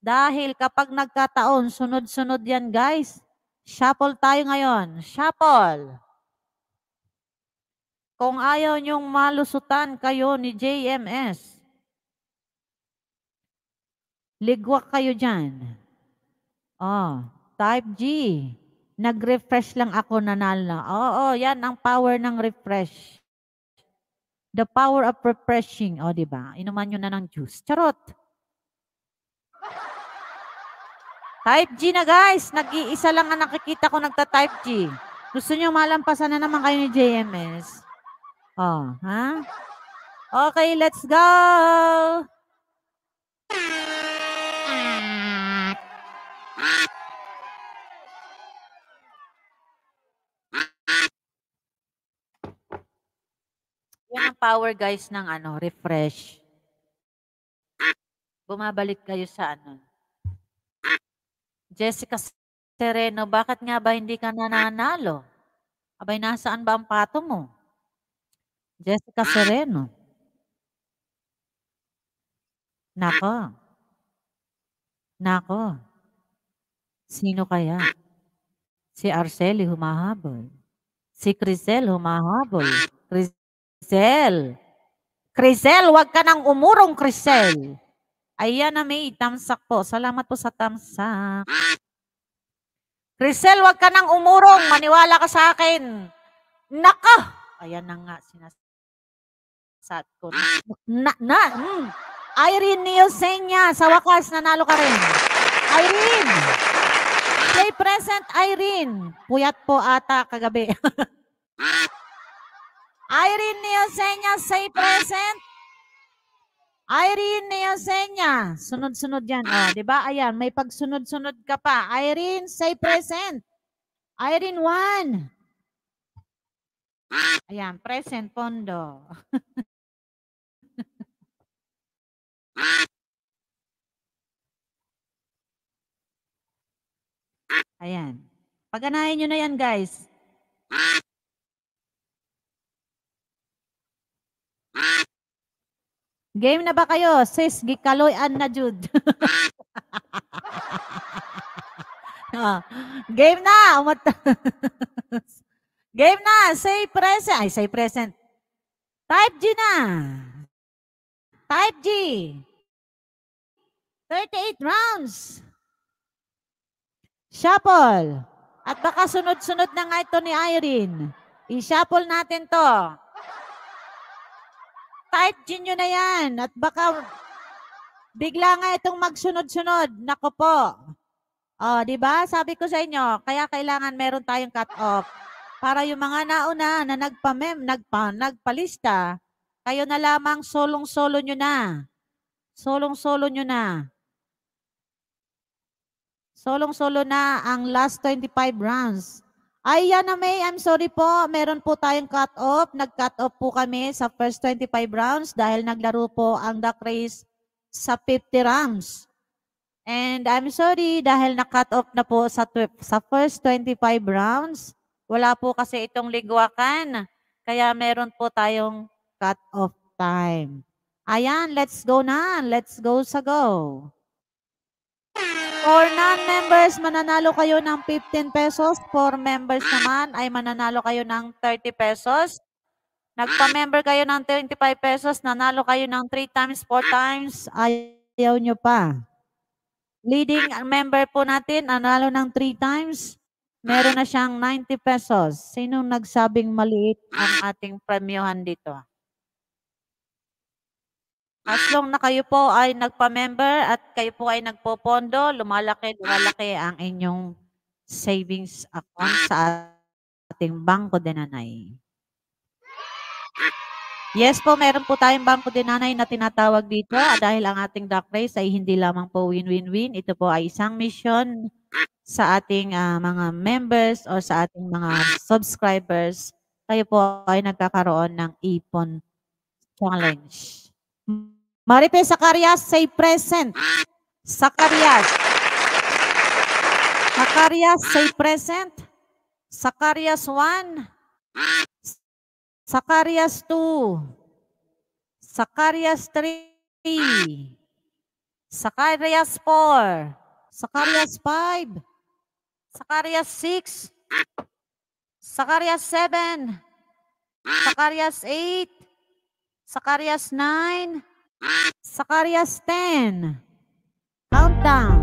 Dahil kapag nagkataon, sunod-sunod yan guys. Shuffle tayo ngayon. Shuffle. Kung ayaw nyong malusutan kayo ni JMS, ligwak kayo dyan. Oh, type G. Nag-refresh lang ako na nala. Oo, oh, yan ang power ng refresh. The power of refreshing. O, oh, di ba? Inuman nyo na ng juice. Charot! type G na, guys. Nag-iisa lang ang nakikita ko nagta-type G. Gusto nyo malampasan na naman kayo ni JMS. Oh, ha? Okay, let's go! Ah! Ah! Yan ang power guys ng ano, refresh. Bumabalik kayo sa ano. Jessica Sereno, bakit nga ba hindi ka nananalo? Abay, nasaan ba ang pato mo? Jessica Sereno. Nako. Nako. Sino kaya? Si Arceli humahabol. Si Crisel humahabol. Crisel. Crisel, wag ka nang umurong, Crisel. Ayan na may tamsak po. Salamat po sa tamsak. Crisel, wag ka nang umurong. Maniwala ka sa akin. Naka! Ayan na nga sinasat ko. Na, na, mm. Irene Niosenya, sa wakas, nanalo ka rin. Irene! Play present, Irene. Puyat po ata kagabi. Irene Neosenya, say present. Irene Neosenya. Sunod-sunod yan. Ah, di ba? Ayan, may pagsunod-sunod ka pa. Irene, say present. Irene, one. Ayan, present, pondo. Ayan. Paganahin nyo na yan, guys. Game na ba kayo? Sis, an na jud. Ah, game na. Umot Game na. Say present. Ay, say present. Type G na. Type G. 38 rounds. Shuffle. At baka sunod-sunod na nga ito ni Irene. I-shuffle natin to type din nyo na yan. At baka bigla nga itong magsunod-sunod. Nako po. Oh, di ba? Sabi ko sa inyo, kaya kailangan meron tayong cut-off. Para yung mga nauna na nagpa-mem, nagpa, nagpalista, kayo na lamang solong-solo nyo na. Solong-solo nyo na. Solong-solo na ang last 25 rounds. Ay, Yana May, I'm sorry po. Meron po tayong cut-off. Nag-cut off po kami sa first 25 rounds dahil naglaro po ang duck race sa 50 rounds. And I'm sorry dahil na-cut off na po sa, sa first 25 rounds. Wala po kasi itong ligwakan. Kaya meron po tayong cut off time. Ayan, let's go na. Let's go sa go. For non-members, mananalo kayo ng 15 pesos. For members naman ay mananalo kayo ng 30 pesos. Nagpa-member kayo ng 25 pesos, nanalo kayo ng 3 times, 4 times, ayaw nyo pa. Leading member po natin, nanalo ng 3 times, meron na siyang 90 pesos. Sinong nagsabing maliit ang ating premyohan dito? As long na kayo po ay nagpa-member at kayo po ay nagpopondo, lumalaki, lumalaki ang inyong savings account sa ating bangko din, nanay. Yes po, meron po tayong bangko din, nanay, na tinatawag dito ah, dahil ang ating duck race ay hindi lamang po win-win-win. Ito po ay isang mission sa ating uh, mga members o sa ating mga subscribers. Kayo po ay nagkakaroon ng ipon challenge. Maripe Sakarias, say present. Sakarias. Sakarias, say present. Sakarias 1. Sakarias 2. Sakarias 3. Sakarias 4. Sakarias 5. Sakarias 6. Sakarias 7. Sakarias 8. Sakarias 9. Zacarias 10. Countdown.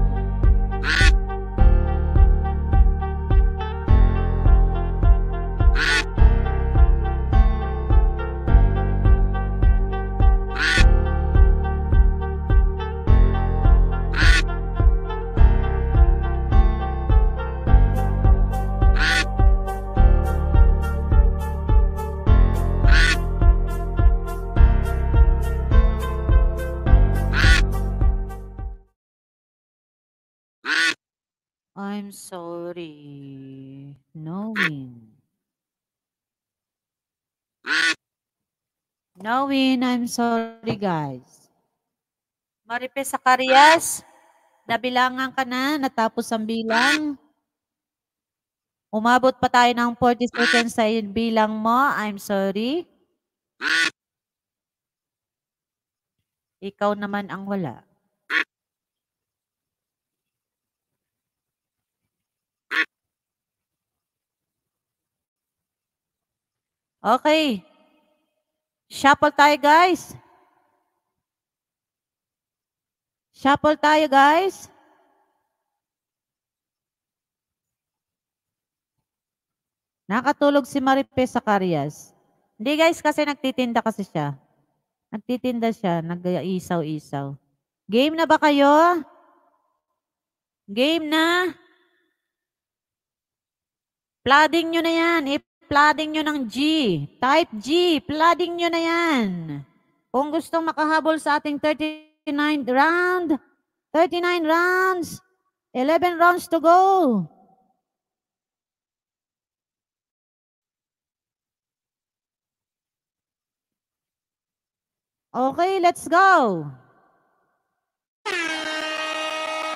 I'm sorry. Knowing. Knowing, I'm sorry guys. Maripe Sakarias, nabilangan ka na, natapos ang bilang. Umabot pa tayo ng 40 seconds sa bilang mo. I'm sorry. Ikaw naman ang wala. Okay. Shuffle tayo, guys. Shuffle tayo, guys. Nakatulog si Maripe sa Hindi guys, kasi nagtitinda kasi siya. Nagtitinda siya, nag-isaw-isaw. Game na ba kayo? Game na? Flooding nyo na yan. Plodding nyo ng G. Type G. Plodding nyo na yan. Kung gustong makahabol sa ating 39 round, 39 rounds, 11 rounds to go. Okay, let's go.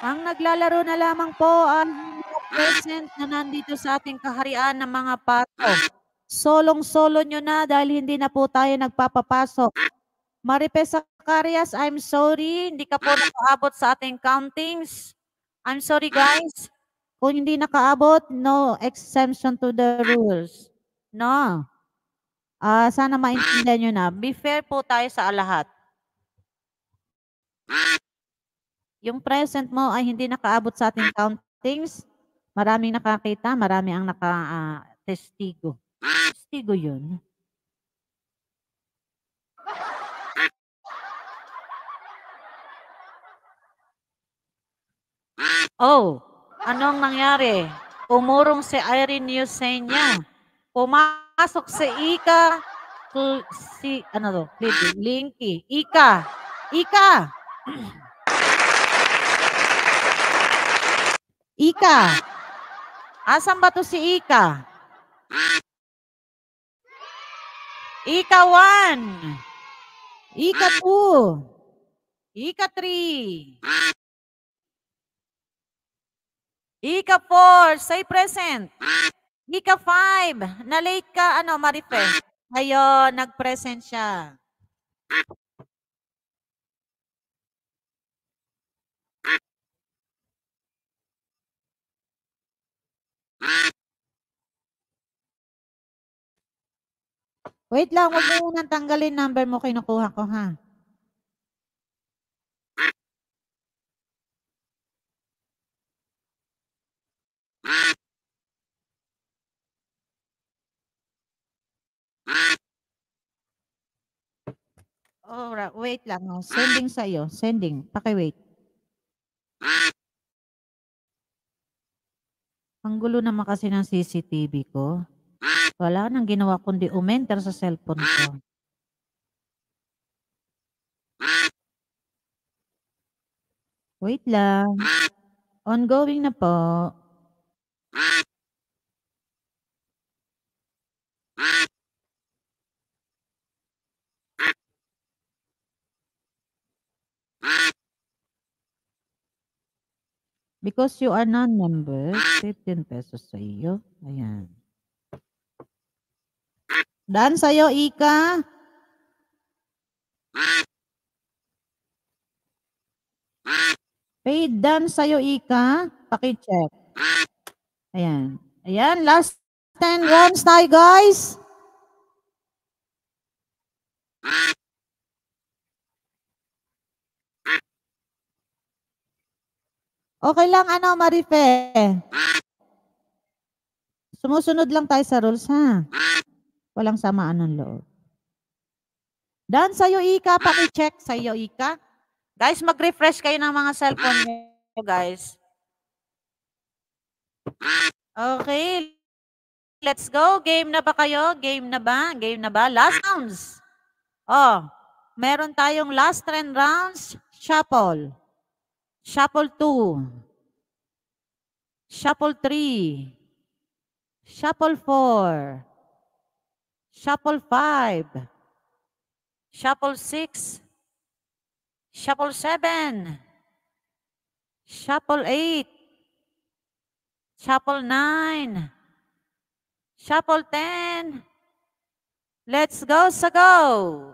Ang naglalaro na lamang po ang present na nandito sa ating kaharian ng mga pato. Solong-solo nyo na dahil hindi na po tayo nagpapapasok. Maripe Zacarias, I'm sorry. Hindi ka po nakaabot sa ating countings. I'm sorry guys. Kung hindi nakaabot, no exemption to the rules. No. Uh, sana maintindihan nyo na. Be fair po tayo sa lahat. Yung present mo ay hindi nakaabot sa ating countings, Maraming nakakita, marami ang nakatestigo. Ah, testigo Uh, testigo yun. Oh, anong nangyari? Umurong si Irene Yusenya. Pumasok si Ika, si, ano to, Linky. Ika, Ika. Ika. Asan ba to si Ika? Ika 1. Ika 2. Ika 3. Ika 4. Say present. Ika 5. Na-late ka, ano, Marife? Ayun, nag-present siya. Wait lang, wag mo unang tanggalin number mo kinukuha ko ha. Alright, wait lang. Oh. Sending sa'yo. Sending. Paki-wait. Ang gulo naman kasi ng CCTV ko. Wala nang ginawa kundi umenter sa cellphone ko. Wait lang. Ongoing na po. Because you are non-member, 15 pesos sa iyo. Ayan. Dan sa'yo, Ika. Paid dan sa'yo, Ika. Paki-check. Ayan. Ayan, last 10 rounds tayo, guys. Okay lang, ano, Marife? Sumusunod lang tayo sa rules, ha? Walang samaan ng loob. Dan, sa'yo, Ika, pakicheck. Sa'yo, Ika. Guys, mag-refresh kayo ng mga cellphone nyo, guys. Okay. Let's go. Game na ba kayo? Game na ba? Game na ba? Last rounds. Oh, meron tayong last 10 rounds. Shuffle. Shuffle 2. Shuffle 3. Shuffle 4. Shuffle 5. Shuffle 6. Shuffle 7. Shuffle 8. Shuffle 9. Shuffle 10. Let's go, sa go!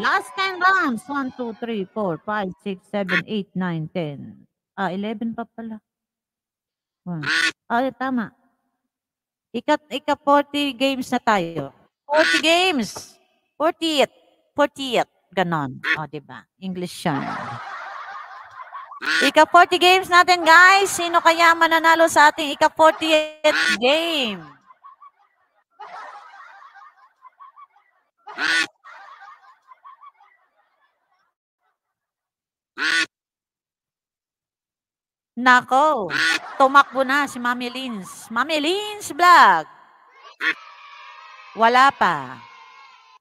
Last 10 rounds. 1, 2, 3, 4, 5, 6, 7, 8, 9, 10. Ah, 11 pa pala. One. Ah, tama. Ika, ika 40 games na tayo. 40 games. 48. 48. Ganon. O, oh, ah, diba? English yan. Ika 40 games natin, guys. Sino kaya mananalo sa ating ika 48 game? Nako, tumakbo na si Mami Lins. Mami Lins Vlog. Wala pa.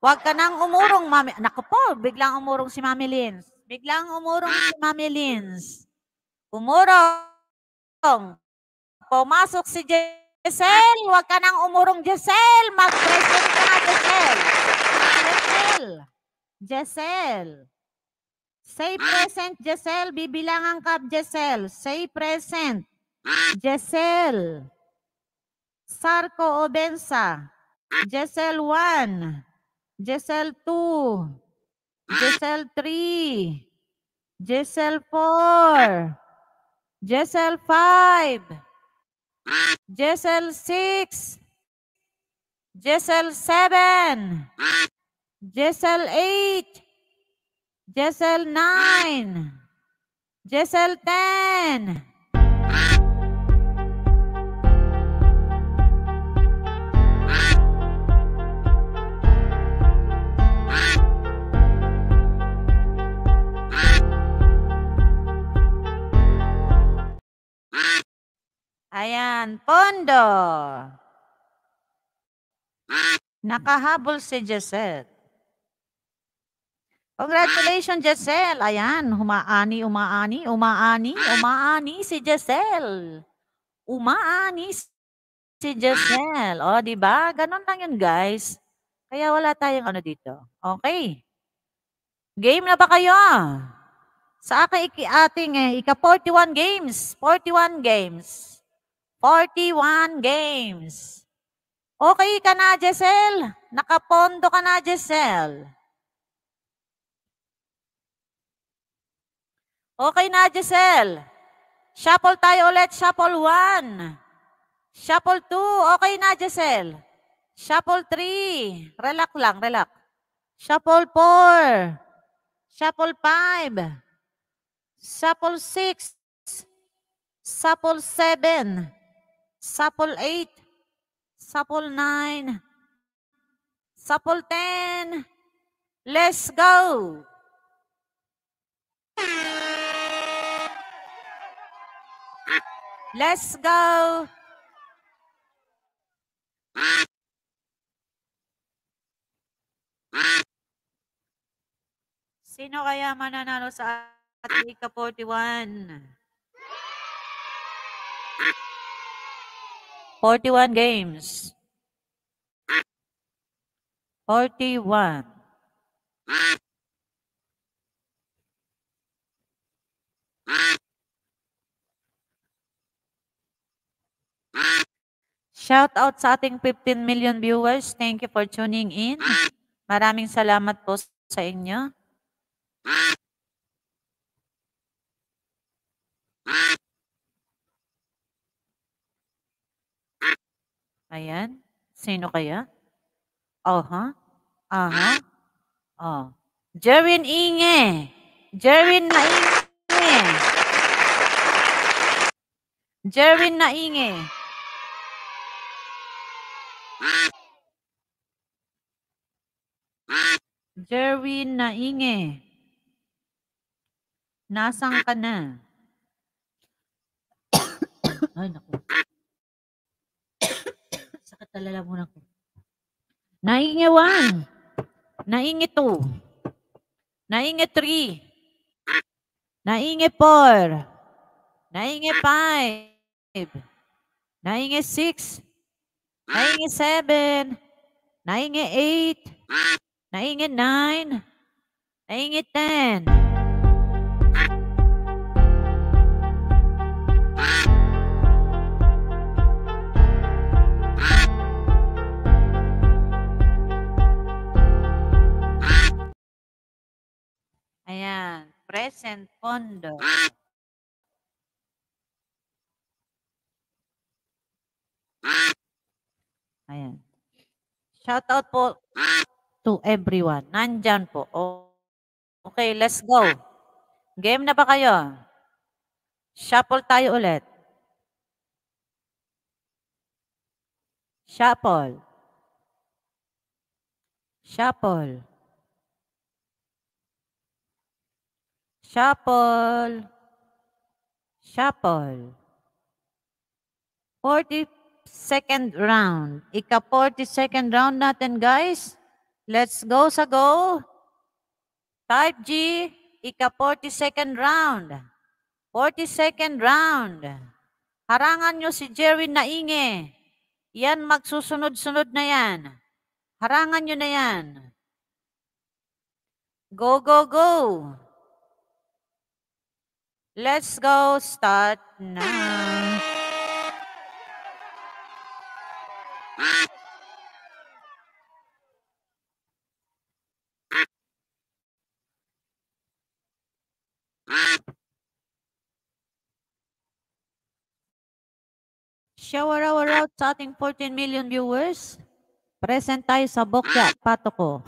Huwag ka nang umurong, Mami. Nako po, biglang umurong si Mami Lins. Biglang umurong si Mami Lins. Umurong. Pumasok si Giselle. Huwag ka nang umurong, Giselle. Mag-present ka na, Giselle. Giselle. Giselle. Say present, Giselle. Bibilangan ka, Giselle. Say present. Jessel. Sarko Obensa. Jessel 1. Jessel 2. Jessel 3. Jessel 4. Jessel 5. Jessel 6. Jessel 7. Jessel 8. Jessel 9. Jessel 10. Ayan, pondo. Nakahabol si Giselle. Congratulations, Jessel. Ayan, humaani, umaani, umaani, umaani si Jessel. Umaani si Jessel. O, oh, di ba? Ganun lang yun, guys. Kaya wala tayong ano dito. Okay. Game na ba kayo? Sa akin, ating eh, ika-41 games. 41 games. 41 games. Okay ka na, Jessel. Nakapondo ka na, Jessel. Okay na, Giselle. Shuffle tayo ulit. Shuffle 1. Shuffle 2. Okay na, Giselle. Shuffle 3. Relax lang, relax. Shuffle 4. Shuffle 5. Shuffle 6. Shuffle 7. Shuffle 8. Shuffle 9. Shuffle 10. Let's go! Let's go! Sino kaya mananalo sa ating 41 41 games. 41. Shout out sa ating 15 million viewers. Thank you for tuning in. Maraming salamat po sa inyo. Ayan. Sino kaya? Oh, ha? Huh? Aha. Uh-huh. Oh. Jerwin Inge. Jerwin na Inge. Jerwin na Inge. Jerwin Nainge. Nasaan ka na? Ay, naku. Sakit talala mo na ko. Nainge 1. Nainge 2. Nainge 3. Nainge 4. Nainge 5. Nainge 6. Naingi 7. Naingi 8. Naingi nine. Naingi ten. Ayan. Present pondo. Ah! Shout out po to everyone. Nandyan po. Okay, let's go. Game na ba kayo? Shuffle tayo ulit. Shuffle. Shuffle. Shuffle. Shuffle. 40 second round. Ika-42nd round natin, guys. Let's go sa go. Type G, ika-42nd round. 42nd round. Harangan nyo si Jerry Nainge. Yan, magsusunod-sunod na yan. Harangan nyo na yan. Go, go, go. Let's go start now. Shower out, out sa ating 14 million viewers. Present tayo sa Bokya, pato ko.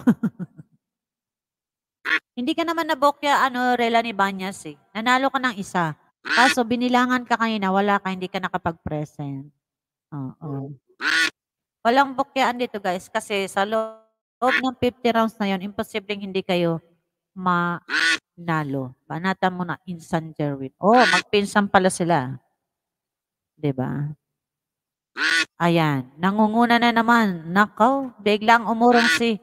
Hindi ka naman na Bokya, ano, Rela ni Banyas eh. Nanalo ka ng isa. Kaso binilangan ka kanina, wala ka, hindi ka nakapag-present. Oo. Oh, oh. Walang bukyaan dito guys kasi sa loob ng 50 rounds na yon imposibleng hindi kayo manalo. Banatan mo na insan Jerwin. Oh, magpinsan pala sila. 'Di ba? Ayan, nangunguna na naman. Nakaw, biglang umurong si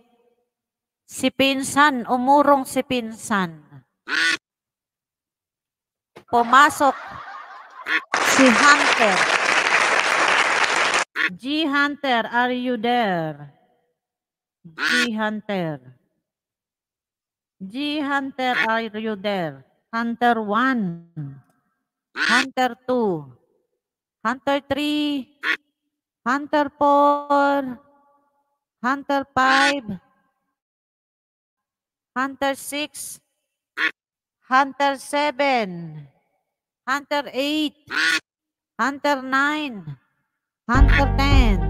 si Pinsan, umurong si Pinsan. Pumasok si Hunter. G Hunter, are you there? G Hunter. G Hunter, are you there? Hunter 1. Hunter 2. Hunter 3. Hunter 4. Hunter 5. Hunter 6. Hunter 7. Hunter 8. Hunter 9. Understand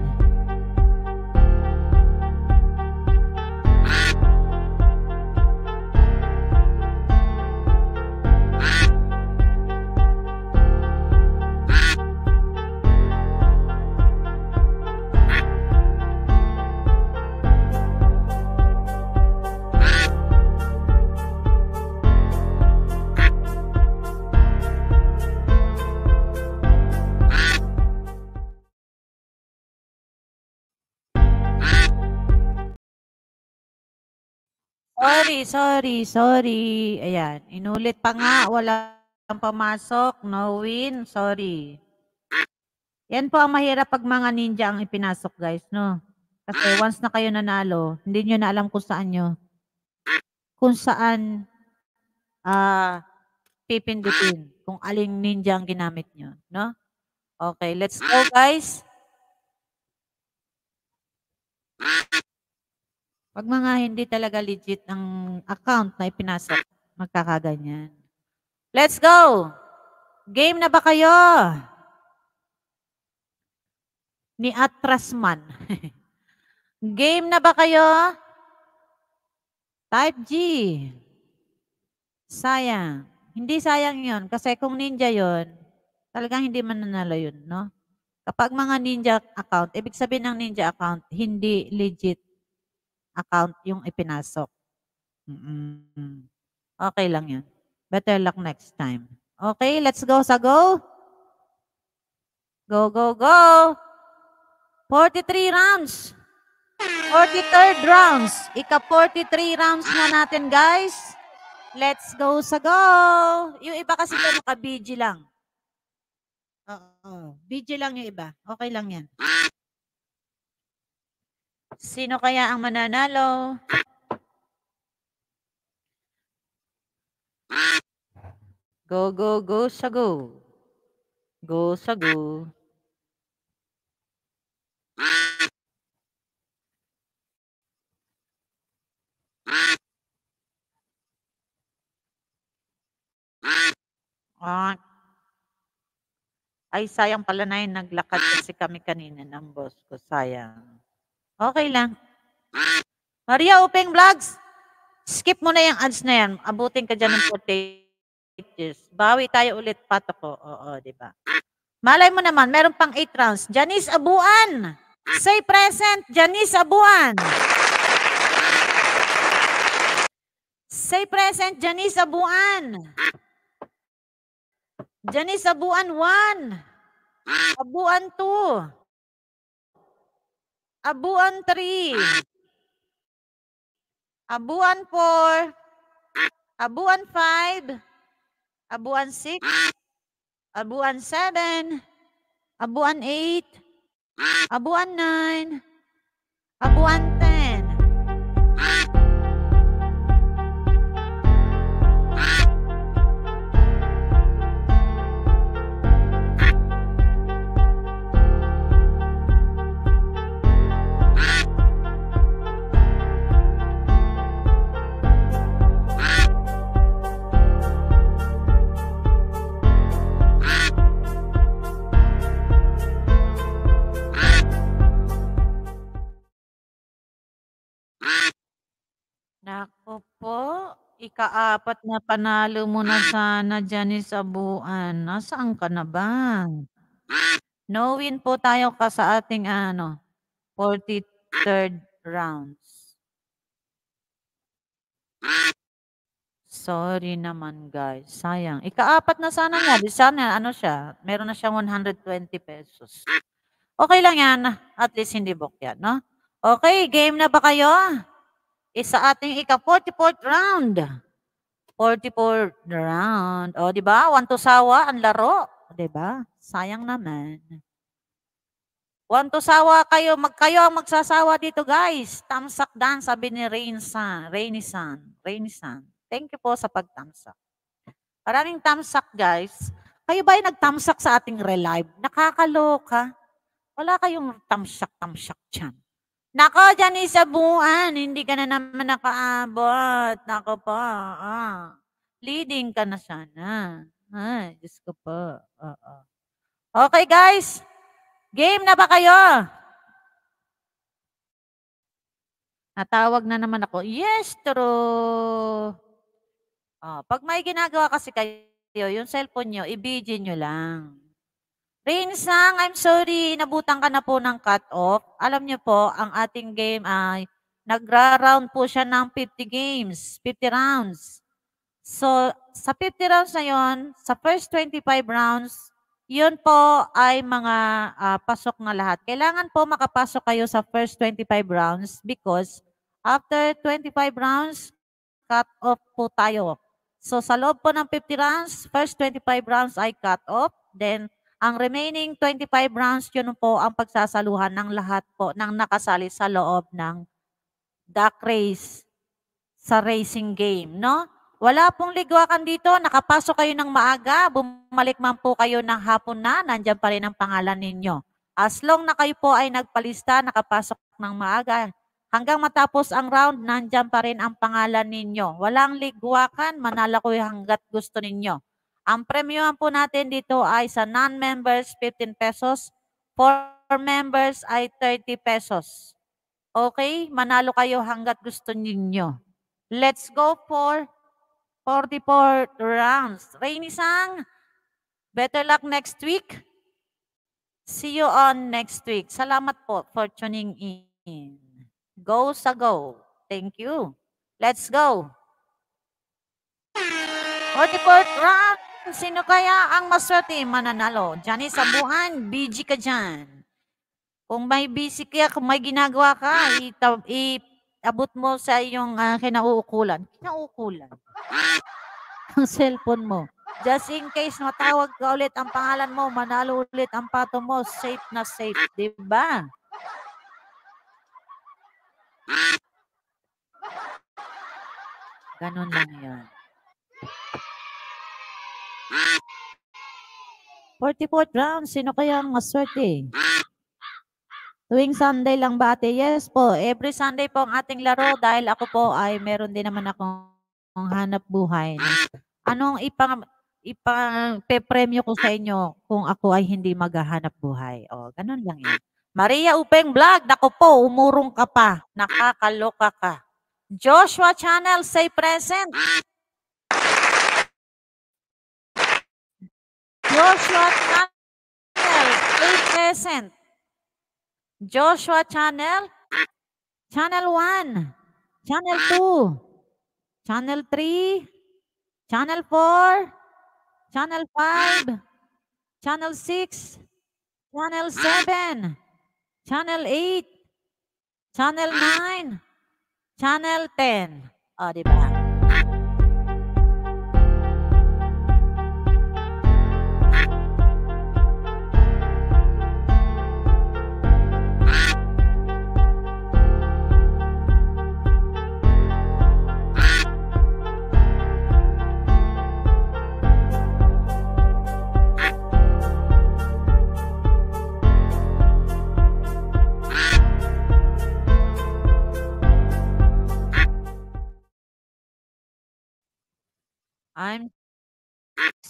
Sorry, sorry, sorry. Ayan, inulit pa nga, wala ang pamasok, no win, sorry. Yan po ang mahirap pag mga ninja ang ipinasok, guys, no? Kasi once na kayo nanalo, hindi nyo na alam kung saan nyo, kung saan uh, pipindutin, kung aling ninja ang ginamit nyo, no? Okay, let's go, guys. Pag mga hindi talaga legit ang account na ipinasa, magkakaganyan. Let's go! Game na ba kayo? Ni Atrasman. Game na ba kayo? Type G. Sayang. Hindi sayang yon Kasi kung ninja yon talagang hindi mananalo yun, no? Kapag mga ninja account, ibig sabihin ng ninja account, hindi legit account yung ipinasok. Mm-mm. Okay lang yan. Better luck next time. Okay, let's go sa go. Go, go, go. 43 rounds. 43rd rounds. Ika-43 rounds na natin, guys. Let's go sa go. Yung iba kasi ba naka-BG lang. Oo. BG lang yung iba. Okay lang yan. Sino kaya ang mananalo? Go, go, go, sa go. Go, sa go. Ah. Ay, sayang pala na yun. Naglakad kasi kami kanina ng boss ko. Sayang. Okay lang. Maria Upeng Vlogs, skip mo na yung ads na yan. Abutin ka dyan ng 48 years. Bawi tayo ulit, pato ko. Oo, di ba? Malay mo naman, meron pang 8 rounds. Janice Abuan. Say present, Janice Abuan. Say present, Janice Abuan. Janice Abuan 1. Abuan 2. Abuan 3. Abuan 4. Abuan 5. Abuan 6. Abuan 7. Abuan 8. Abuan 9. Abuan Ikaapat na panalo mo na sana Janice Abuan. Eh, Nasaan ka na ba? No win po tayo ka sa ating ano, 43rd rounds. Sorry naman guys. Sayang. Ikaapat na sana niya. Di sana ano siya. Meron na siyang 120 pesos. Okay lang yan. At least hindi book yan, no? Okay, game na ba kayo? is eh, sa ating ika-44 round. 44 round. O, di ba? One sawa ang laro. Di ba? Sayang naman. One sawa kayo. Mag, kayo ang magsasawa dito, guys. Tamsak dan, sabi ni Rainisan. Rainisan. Rainisan. Thank you po sa pagtamsak. Maraming tamsak, guys. Kayo ba ay nagtamsak sa ating relive? Nakakaloka. Wala kayong tamsak-tamsak dyan. Nako, dyan isabuan. Eh, Hindi ka na naman nakaabot. Nako po. Ah. Leading ka na sana. Ay, Diyos ko po. Ah, ah. Okay, guys. Game na ba kayo? Natawag na naman ako. Yes, true. Ah, pag may ginagawa kasi kayo, yung cellphone nyo, i-BG nyo lang. Rainsang, I'm sorry, nabutan ka na po ng cut-off. Alam niyo po, ang ating game ay nagra-round po siya ng 50 games, 50 rounds. So, sa 50 rounds na yon, sa first 25 rounds, yun po ay mga uh, pasok na lahat. Kailangan po makapasok kayo sa first 25 rounds because after 25 rounds, cut off po tayo. So, sa loob po ng 50 rounds, first 25 rounds ay cut off. Then, ang remaining 25 rounds, yun po ang pagsasaluhan ng lahat po ng nakasali sa loob ng duck race sa racing game, no? Wala pong ligwakan dito, nakapasok kayo ng maaga, bumalik man po kayo ng hapon na, nandyan pa rin ang pangalan ninyo. As long na kayo po ay nagpalista, nakapasok ng maaga, hanggang matapos ang round, nandyan pa rin ang pangalan ninyo. Walang ligwakan, manalakoy hanggat gusto ninyo. Ang premium po natin dito ay sa non-members 15 pesos, for members ay 30 pesos. Okay, manalo kayo hanggat gusto ninyo. Let's go for 44 rounds. Rainy Sang, better luck next week. See you on next week. Salamat po for tuning in. Go sa go. Thank you. Let's go. 44 rounds. Sino kaya ang maswerte mananalo? Johnny Sabuhan, busy ka dyan. Kung may busy ka, kung may ginagawa ka, itab, iabot mo sa iyong uh, kinauukulan. Kinauukulan. ang cellphone mo. Just in case matawag ka ulit ang pangalan mo, manalo ulit ang pato mo, safe na safe. di ba? Ganun lang yun. 44 rounds. sino kaya ang maswerte? Tuwing Sunday lang ba ate? Yes po, every Sunday po ang ating laro dahil ako po ay meron din naman akong hanap buhay. Anong ipang ipapepremyo ko sa inyo kung ako ay hindi maghahanap buhay. O, ganun lang yun. Maria Upeng Vlog, nako po, umurong ka pa. Nakakaloka ka. Joshua Channel, say present. Joshua Channel, present. Joshua Channel, Channel 1, Channel 2, Channel 3, Channel 4, Channel 5, Channel 6, Channel 7, Channel 8, Channel 9, Channel 10. O, di ba?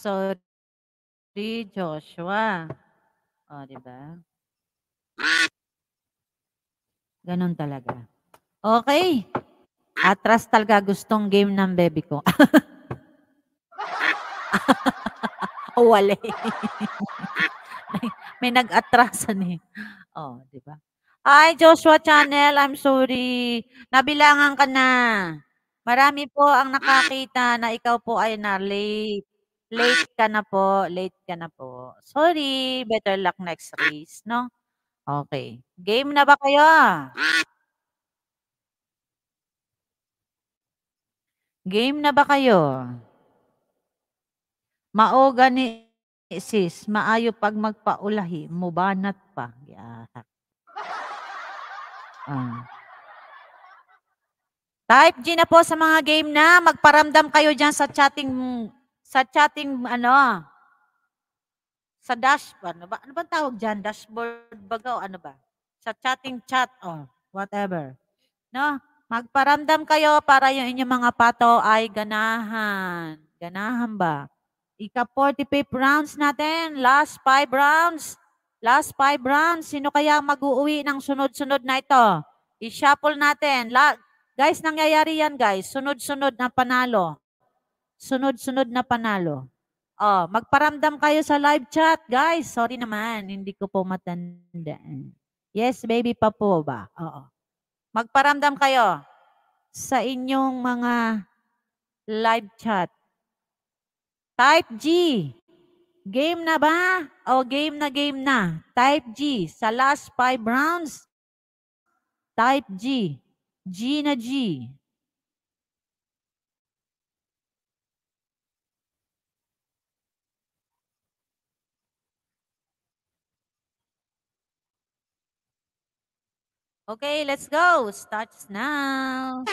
sorry, Joshua. O, oh, di ba? Ganon talaga. Okay. Atras talaga gustong game ng baby ko. Oh, Wale. may, may nag-atrasan eh. Oh, di ba? Ay, Joshua Channel, I'm sorry. Nabilangan ka na. Marami po ang nakakita na ikaw po ay na-late. Late ka na po, late ka na po. Sorry, better luck next race, no? Okay. Game na ba kayo? Game na ba kayo? Maoga ni sis, maayo pag magpaulahi, mubanat pa. Yeah. Uh. Type G na po sa mga game na. Magparamdam kayo dyan sa chatting sa chatting ano sa dashboard ano ba ano bang tawag diyan dashboard baga o ano ba sa chatting chat or whatever no magparamdam kayo para yung inyong mga pato ay ganahan ganahan ba ika 45 rounds natin last 5 rounds last 5 rounds sino kaya mag-uuwi ng sunod-sunod na ito i-shuffle natin La- guys nangyayari yan guys sunod-sunod na panalo sunod-sunod na panalo. Oh, magparamdam kayo sa live chat, guys. Sorry naman, hindi ko po matandaan. Yes, baby pa po ba? Oo. Magparamdam kayo sa inyong mga live chat. Type G. Game na ba? O game na game na. Type G. Sa last five rounds, type G. G na G. Okay, let's go. Starts now.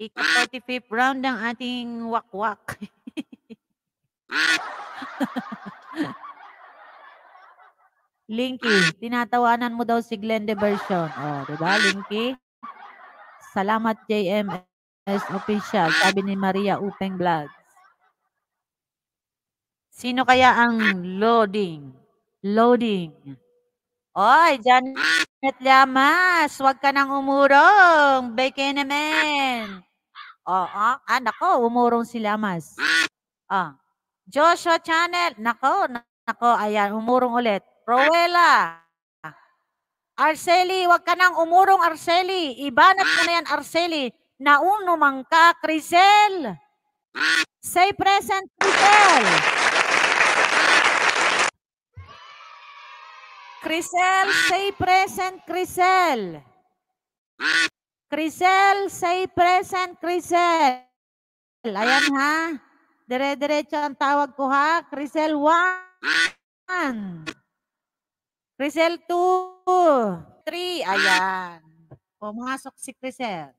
Ika-45 round ng ating wakwak. Linky, tinatawanan mo daw si Glende Version. Oh, 'di Linky? Salamat JM Yes, official. Sabi ni Maria Upeng Vlogs. Sino kaya ang loading? Loading. Oy, Janet Llamas, huwag ka nang umurong. Bake naman. Oo, ah, nako, umurong si Llamas. Ah. Joshua Channel, nako, nako, ayan, umurong ulit. Rowella. Arceli, huwag ka nang umurong, Arceli. Ibanat mo na yan, Arceli. Nauno man ka, Crisel. Say present, Crisel. Crisel, say present, Crisel. Crisel, say present, Crisel. Ayan ha. Dire-diretso ang tawag ko ha. Crisel, one. Crisel, two. Three. Ayan. Pumasok si Crisel.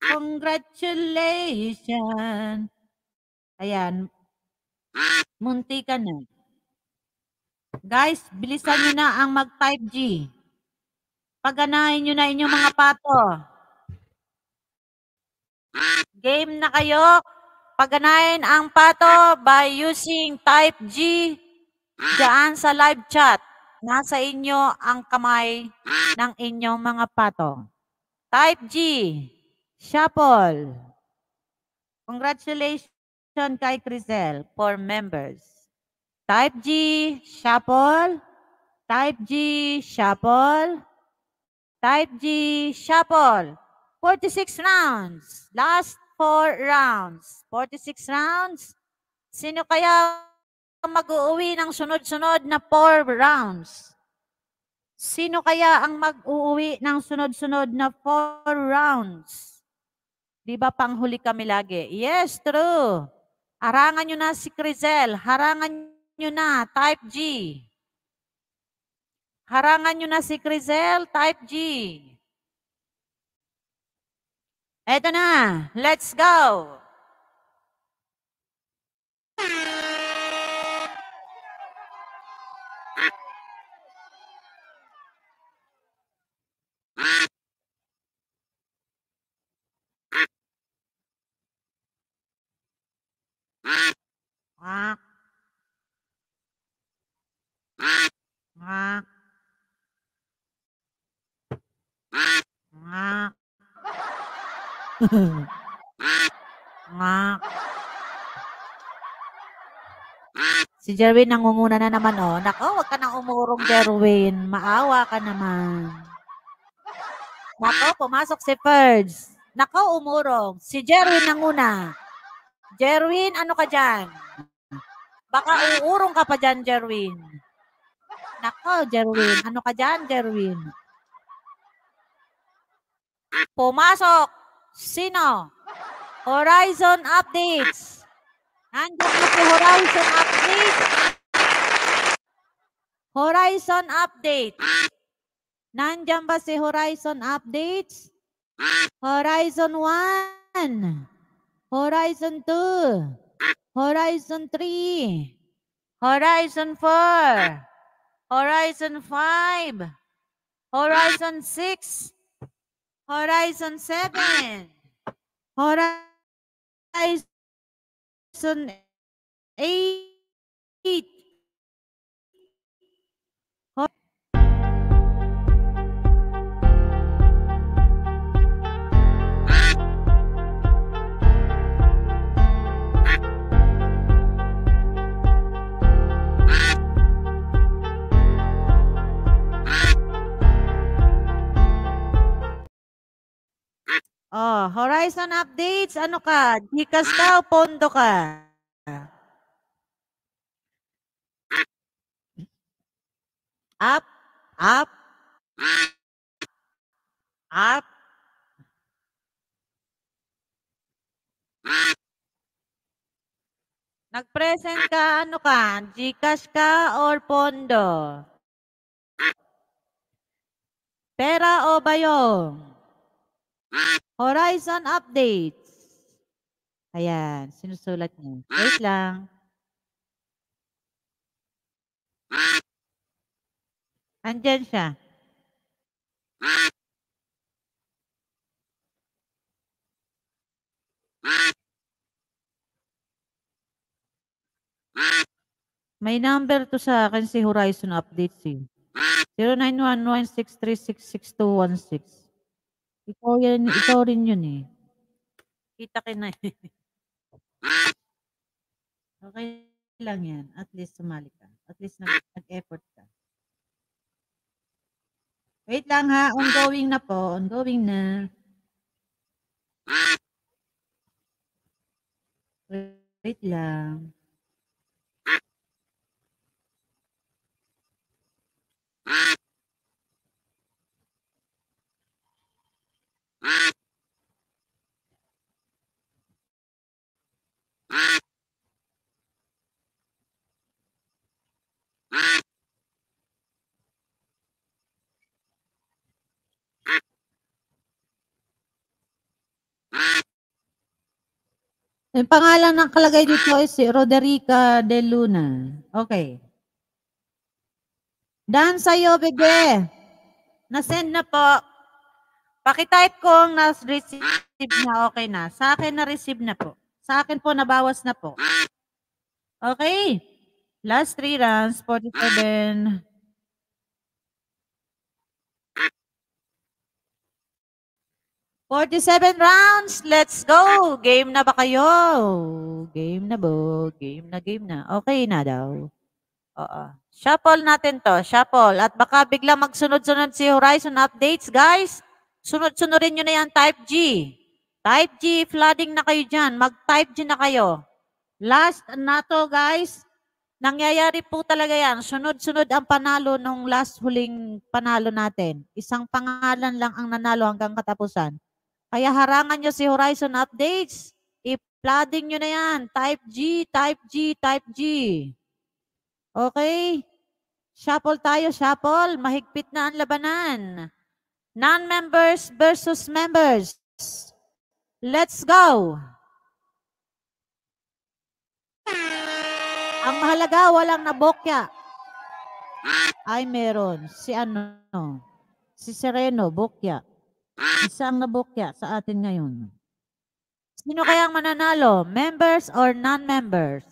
Congratulations. Ayan. Munti ka na. Guys, bilisan nyo na ang mag-5G. Paganahin nyo na inyong mga pato. Game na kayo. Paganahin ang pato by using type G dyan sa live chat. Nasa inyo ang kamay ng inyong mga pato. Type G. Shuffle. Congratulations kay Crisel for members. Type G, shuffle. Type G, shuffle. Type G, shuffle. 46 rounds. Last 4 rounds. 46 rounds. Sino kaya mag uwi ng sunod-sunod na 4 rounds? Sino kaya ang mag uwi ng sunod-sunod na 4 rounds? Di ba panghuli kami lagi? Yes, true. Harangan nyo na si Crizel. Harangan nyo na. Type G. Harangan nyo na si Crizel. Type G. Eto na. Let's go. si Jerwin nangunguna na naman oh. Nako, wag ka nang umurong Jerwin. Maawa ka naman. Nako, pumasok si Ferds. Nako, umurong. Si Jerwin nanguna. Jerwin, ano ka dyan? Baka uurong ka pa dyan, Jerwin. Nako, Jerwin. Ano ka dyan, Jerwin? Pumasok. Sino? Horizon Updates. Nandiyan na si Horizon Updates. Horizon Updates. Nandiyan ba si Horizon Updates? Horizon 1. Horizon 2, Horizon 3, Horizon 4, Horizon 5, Horizon 6, Horizon 7, Horizon 8, Oh, Horizon updates, ano ka? Gcash ka o Pondo ka? Up, up, up. Nag-present ka, ano ka? Gcash ka or Pondo? Pera o bayong? Horizon updates. Ayan, sinusulat niyo. Wait lang. Andyan siya. May number to sa akin si Horizon Updates eh. 0911636616. Ikaw yan, ikaw rin yun eh. Kita ka na eh. Okay lang yan. At least sumali ka. At least nag- effort ka. Wait lang ha. Ongoing na po. Ongoing na. Wait lang. Ang pangalan ng kalagay ah. dito ay si Roderica De Luna. Okay. Dan sa'yo, bebe. Nasend na po. Pakitype kong na-receive na okay na. Sa akin na-receive na po. Sa akin po nabawas na po. Okay. Last three rounds, 47. 47 rounds. Let's go. Game na ba kayo? Game na bo. Game na, game na. Okay na daw. Oo. Shuffle natin to. Shuffle. At baka bigla magsunod-sunod si Horizon updates, guys. Sunod-sunurin nyo na yan. Type G. Type G. Flooding na kayo dyan. Mag-type G na kayo. Last na to, guys. Nangyayari po talaga yan. Sunod-sunod ang panalo nung last huling panalo natin. Isang pangalan lang ang nanalo hanggang katapusan. Kaya harangan nyo si Horizon Updates. I-flooding nyo na yan. Type G, type G, type G. Okay? Shuffle tayo, shuffle. Mahigpit na ang labanan. Non-members versus members. Let's go! Ang mahalaga, walang nabokya. Ay, meron. Si ano? Si Sereno, bokya isang nabukya sa atin ngayon. Sino kaya ang mananalo? Members or non-members?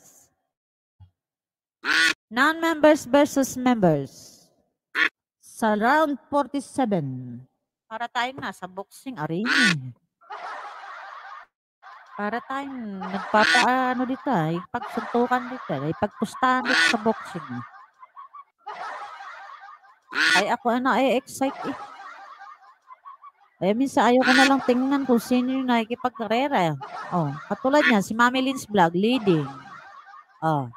Non-members versus members. Sa round 47, para tayong nasa boxing arena. Para tayong nagpapaano dito, ipagsuntukan eh. dito, ipagpustahan eh. dito sa boxing. Eh. Ay, ako na, ano, ay, excite eh. Eh, minsan ayaw ko na lang tingnan kung sino yung nakikipagkarera. Oh, katulad niyan, si Mami Lynn's vlog, leading. Oh.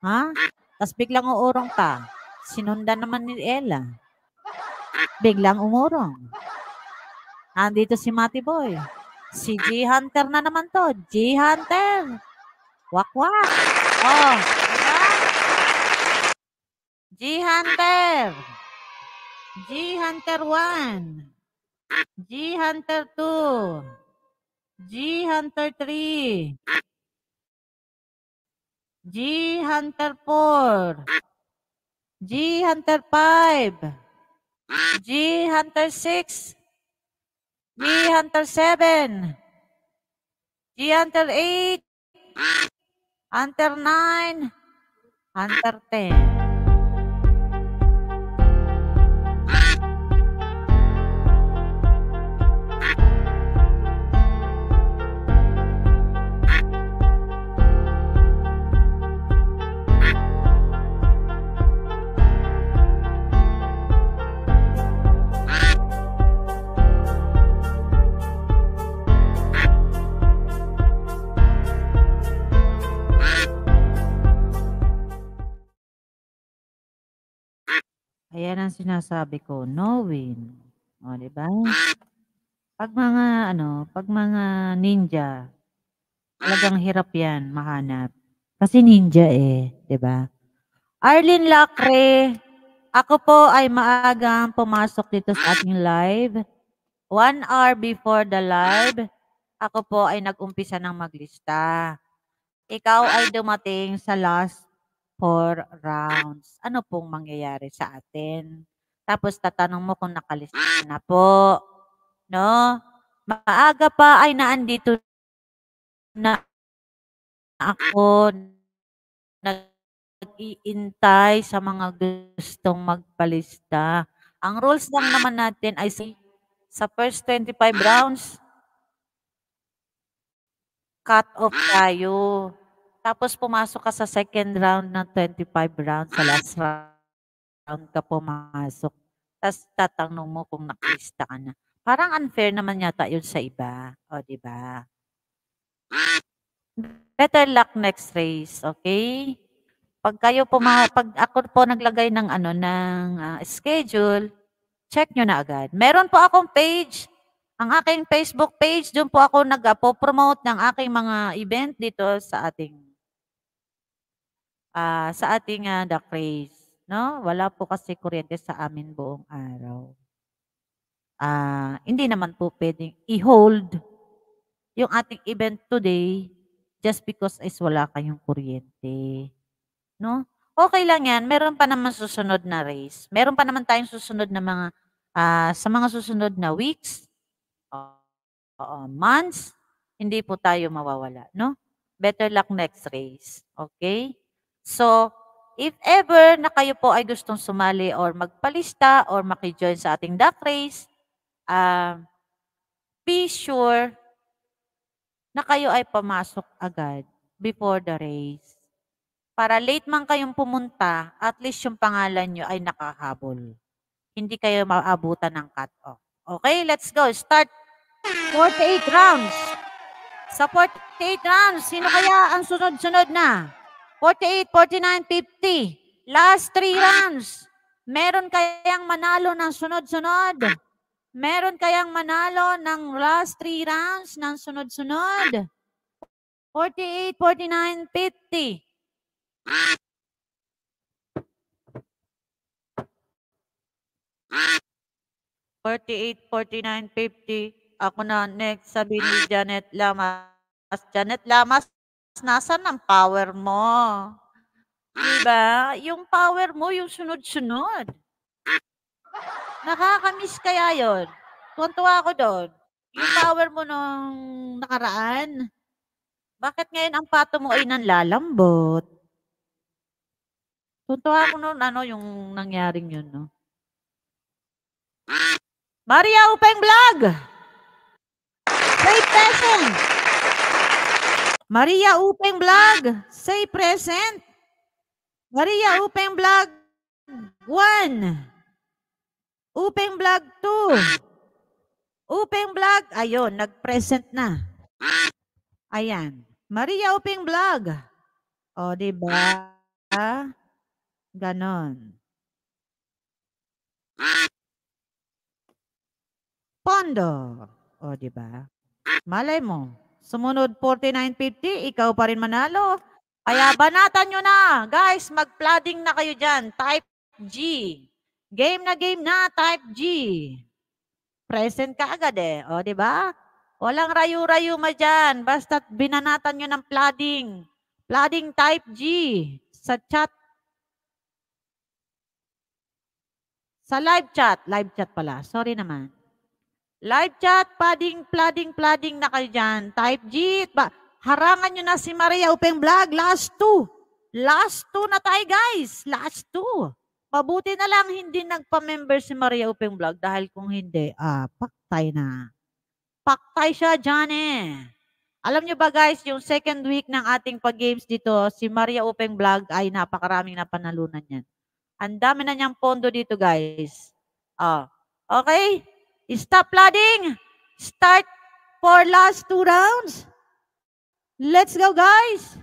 Ha? Tapos biglang uurong pa. Sinundan naman ni Ella. Biglang umurong. Andito si Mati Boy. Si G. Hunter na naman to. G. Hunter. Wak-wak. Oh. Diba? G. Hunter. G. Hunter 1. G Hunter 2. G Hunter 3. G Hunter 4. G Hunter 5. G Hunter 6. G Hunter 7. G Hunter 8. Hunter 9. Hunter 10. Yan ang sinasabi ko, knowing. O, di ba? Pag mga, ano, pag mga ninja, talagang hirap yan mahanap. Kasi ninja eh, di ba? Arlene Lacre, ako po ay maagang pumasok dito sa ating live. One hour before the live, ako po ay nag-umpisa ng maglista. Ikaw ay dumating sa last four rounds. Ano pong mangyayari sa atin? Tapos tatanong mo kung nakalista na po. No? Maaga pa ay naandito na ako nag-iintay sa mga gustong magpalista. Ang rules lang naman natin ay sa first 25 rounds, cut off tayo. Tapos pumasok ka sa second round ng 25 rounds sa last round ka pumasok. Tapos tatanong mo kung nakalista ka na. Parang unfair naman yata yun sa iba. O, di ba? Better luck next race, okay? Pag kayo puma pag ako po naglagay ng ano ng uh, schedule, check nyo na agad. Meron po akong page ang aking Facebook page, doon po ako nag-promote ng aking mga event dito sa ating uh, sa ating uh, the craze, no? Wala po kasi kuryente sa amin buong araw. Uh, hindi naman po pwedeng i-hold yung ating event today just because is wala kayong kuryente. No? Okay lang yan. Meron pa naman susunod na race. Meron pa naman tayong susunod na mga, uh, sa mga susunod na weeks, uh, uh, months, hindi po tayo mawawala. No? Better luck next race. Okay? So, if ever na kayo po ay gustong sumali or magpalista or makijoin sa ating duck race, um, be sure na kayo ay pumasok agad before the race. Para late man kayong pumunta, at least yung pangalan nyo ay nakahabol. Hindi kayo maabutan ng cut-off. Okay, let's go. Start 48 rounds. Sa 48 rounds, sino kaya ang sunod-sunod na? 48, 49, 50. Last three ah. rounds. Meron kayang manalo ng sunod-sunod? Meron kayang manalo ng last three rounds ng sunod-sunod? 48, 49, 50. Forty-eight, forty Ako na next sabi ni Janet Lamas. Janet Lamas, Nasaan ang power mo? Diba? Yung power mo, yung sunod-sunod. Nakakamiss kaya yon. Tuwan-tuwa ako doon. Yung power mo nung nakaraan. Bakit ngayon ang pato mo ay nanlalambot? Tuntuhan ko noon ano yung nangyaring yun, no? Maria Upeng Vlog! Great passion! Maria Upeng Vlog, say present. Maria Upeng Vlog 1. Upeng Vlog 2. Upeng Vlog, ayun, nag-present na. Ayan. Maria Upeng Vlog. O, di ba? Ganon. Pondo. O, di ba? Malay mo. Sumunod 49.50, ikaw pa rin manalo. Kaya banatan nyo na. Guys, mag-flooding na kayo dyan. Type G. Game na game na, type G. Present ka agad eh. O, di ba? Walang rayo-rayo ma dyan. Basta binanatan nyo ng flooding. Flooding type G sa chat. Sa live chat. Live chat pala. Sorry naman. Live chat, pading, flooding, flooding na kayo dyan. Type G. Ba Harangan nyo na si Maria Upeng Vlog. Last two. Last two na tayo, guys. Last two. Mabuti na lang hindi nagpa-member si Maria Upeng Vlog dahil kung hindi, ah, paktay na. Paktay siya dyan eh. Alam nyo ba guys, yung second week ng ating pag-games dito, si Maria Upeng Vlog ay napakaraming napanalunan niyan. Ang dami na niyang pondo dito guys. Oh. okay? Stop flooding. Start for last two rounds. Let's go, guys.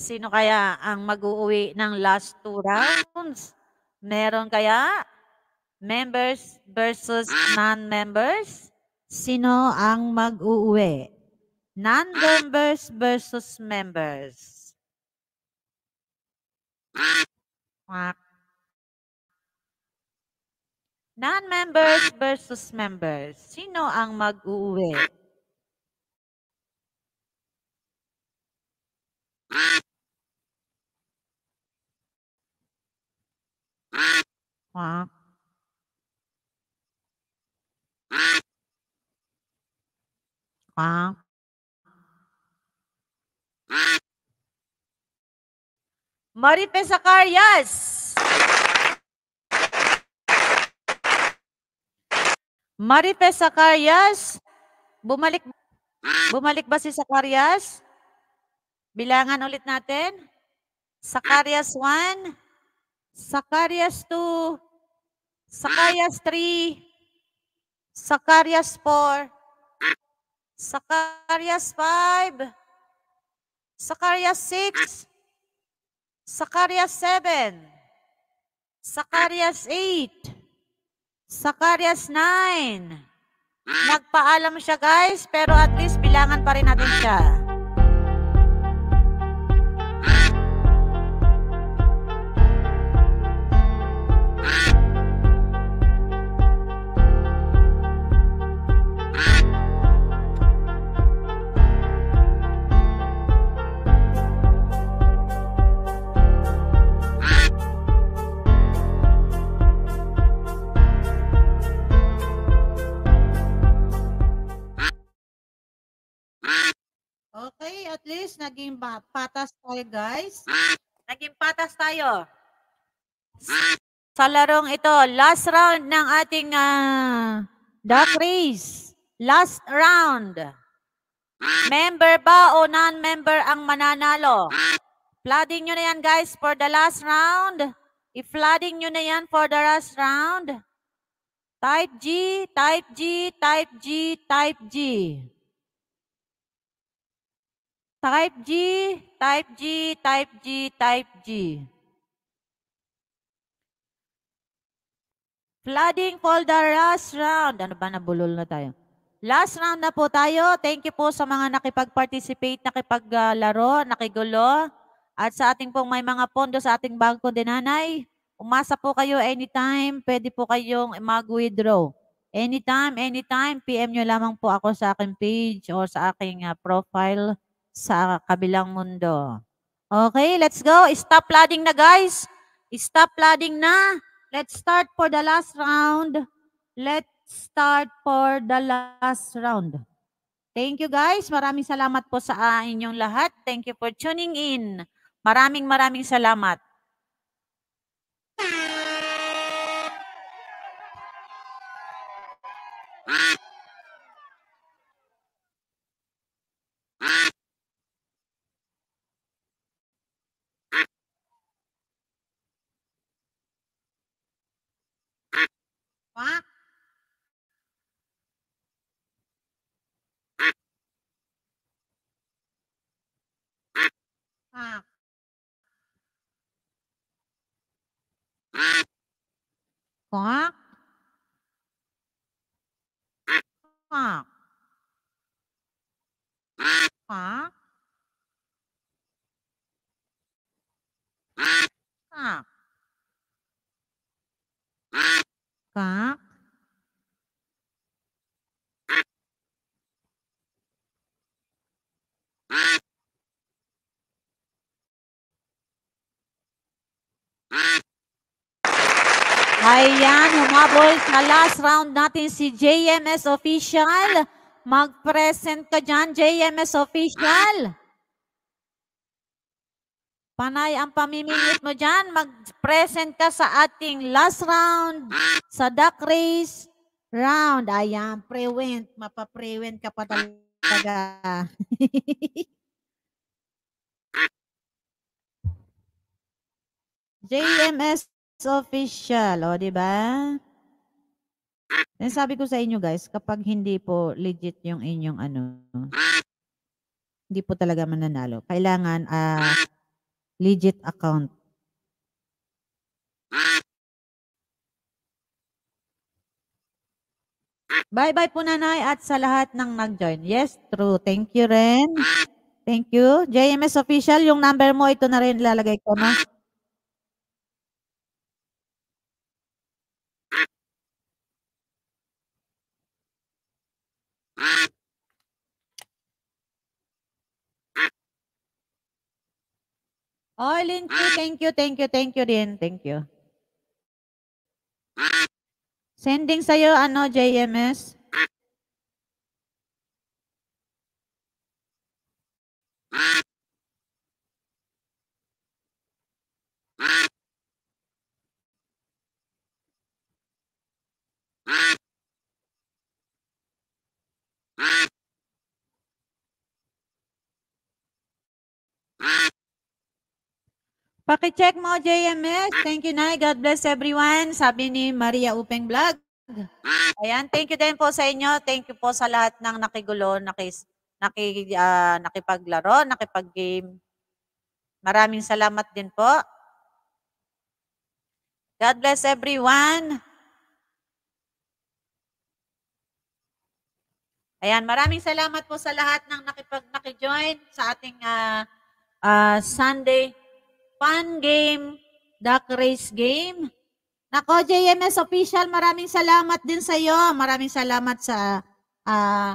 Sino kaya ang mag-uwi ng last two rounds? Meron kaya? Members versus non-members. Sino ang mag-uuwi? Non-members versus members. Non-members versus members. Sino ang mag-uuwi? Quack. Wow. Marife Zacarias. Marife Zacarias. Bumalik Bumalik ba si Zacarias? Bilangan ulit natin. Zacarias 1, Zacarias 2, Zacarias 3, Zacarias 4, Zacarias 5, Zacarias 6, Zacarias 7, Zacarias 8, Zacarias 9. Nagpaalam siya guys, pero at least bilangan pa rin natin siya. naging patas tayo, guys. Naging patas tayo. Sa larong ito, last round ng ating uh, duck race. Last round. Member ba o non-member ang mananalo? Flooding nyo na yan, guys, for the last round. I-flooding nyo na yan for the last round. Type G, type G, type G, type G. Type G, type G, type G, type G. Flooding for the last round. Ano ba, nabulol na tayo. Last round na po tayo. Thank you po sa mga nakipag-participate, nakipag-laro, nakigulo. At sa ating pong may mga pondo sa ating bangko din, nanay. Umasa po kayo anytime. Pwede po kayong mag-withdraw. Anytime, anytime. PM nyo lamang po ako sa aking page or sa aking uh, profile sa kabilang mundo. Okay, let's go. Stop flooding na guys. Stop flooding na. Let's start for the last round. Let's start for the last round. Thank you guys. Maraming salamat po sa ah, inyong lahat. Thank you for tuning in. Maraming maraming salamat. Ah! 光啊！啊！啊！啊！啊！啊！啊！Ayan, humabol sa last round natin si JMS Official. Mag-present ka dyan, JMS Official. Panay ang pamiminit mo dyan. Mag-present ka sa ating last round sa duck race round. Ayan, prevent. Mapaprevent ka pa talaga. JMS official. O, oh, di ba? And sabi ko sa inyo guys, kapag hindi po legit yung inyong ano, hindi po talaga mananalo. Kailangan uh, legit account. Bye-bye po nanay at sa lahat ng nag-join. Yes, true. Thank you Ren. Thank you. JMS official, yung number mo, ito na rin lalagay ko na. No? Oh, Lin thank you, thank you, thank you din. Thank you. Sending sa'yo, ano, JMS? Ah! Pakicheck mo, JMS. Thank you, Nay. God bless everyone. Sabi ni Maria Upeng Vlog. Ayan, thank you din po sa inyo. Thank you po sa lahat ng nakigulo, nakis, naki, uh, nakipaglaro, nakipag-game. Maraming salamat din po. God bless everyone. Ayan, maraming salamat po sa lahat ng nakipag-join sa ating uh, uh, Sunday fun game, duck race game. Nako, JMS official, maraming salamat din sa iyo. Maraming salamat sa uh,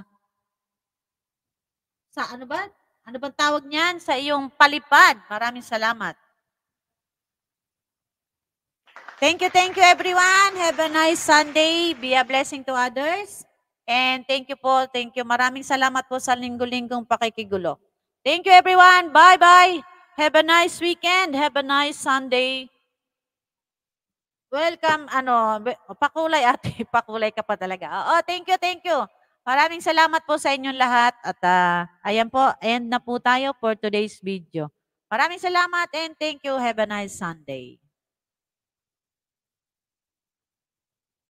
sa ano ba? Ano bang tawag niyan? Sa iyong palipad. Maraming salamat. Thank you, thank you everyone. Have a nice Sunday. Be a blessing to others. And thank you po, thank you. Maraming salamat po sa linggo-linggong pakikigulo. Thank you everyone. Bye-bye. Have a nice weekend. Have a nice Sunday. Welcome, ano, oh, pakulay ate, pakulay ka pa talaga. Oo, thank you, thank you. Maraming salamat po sa inyong lahat at uh, ayan po, end na po tayo for today's video. Maraming salamat and thank you. Have a nice Sunday.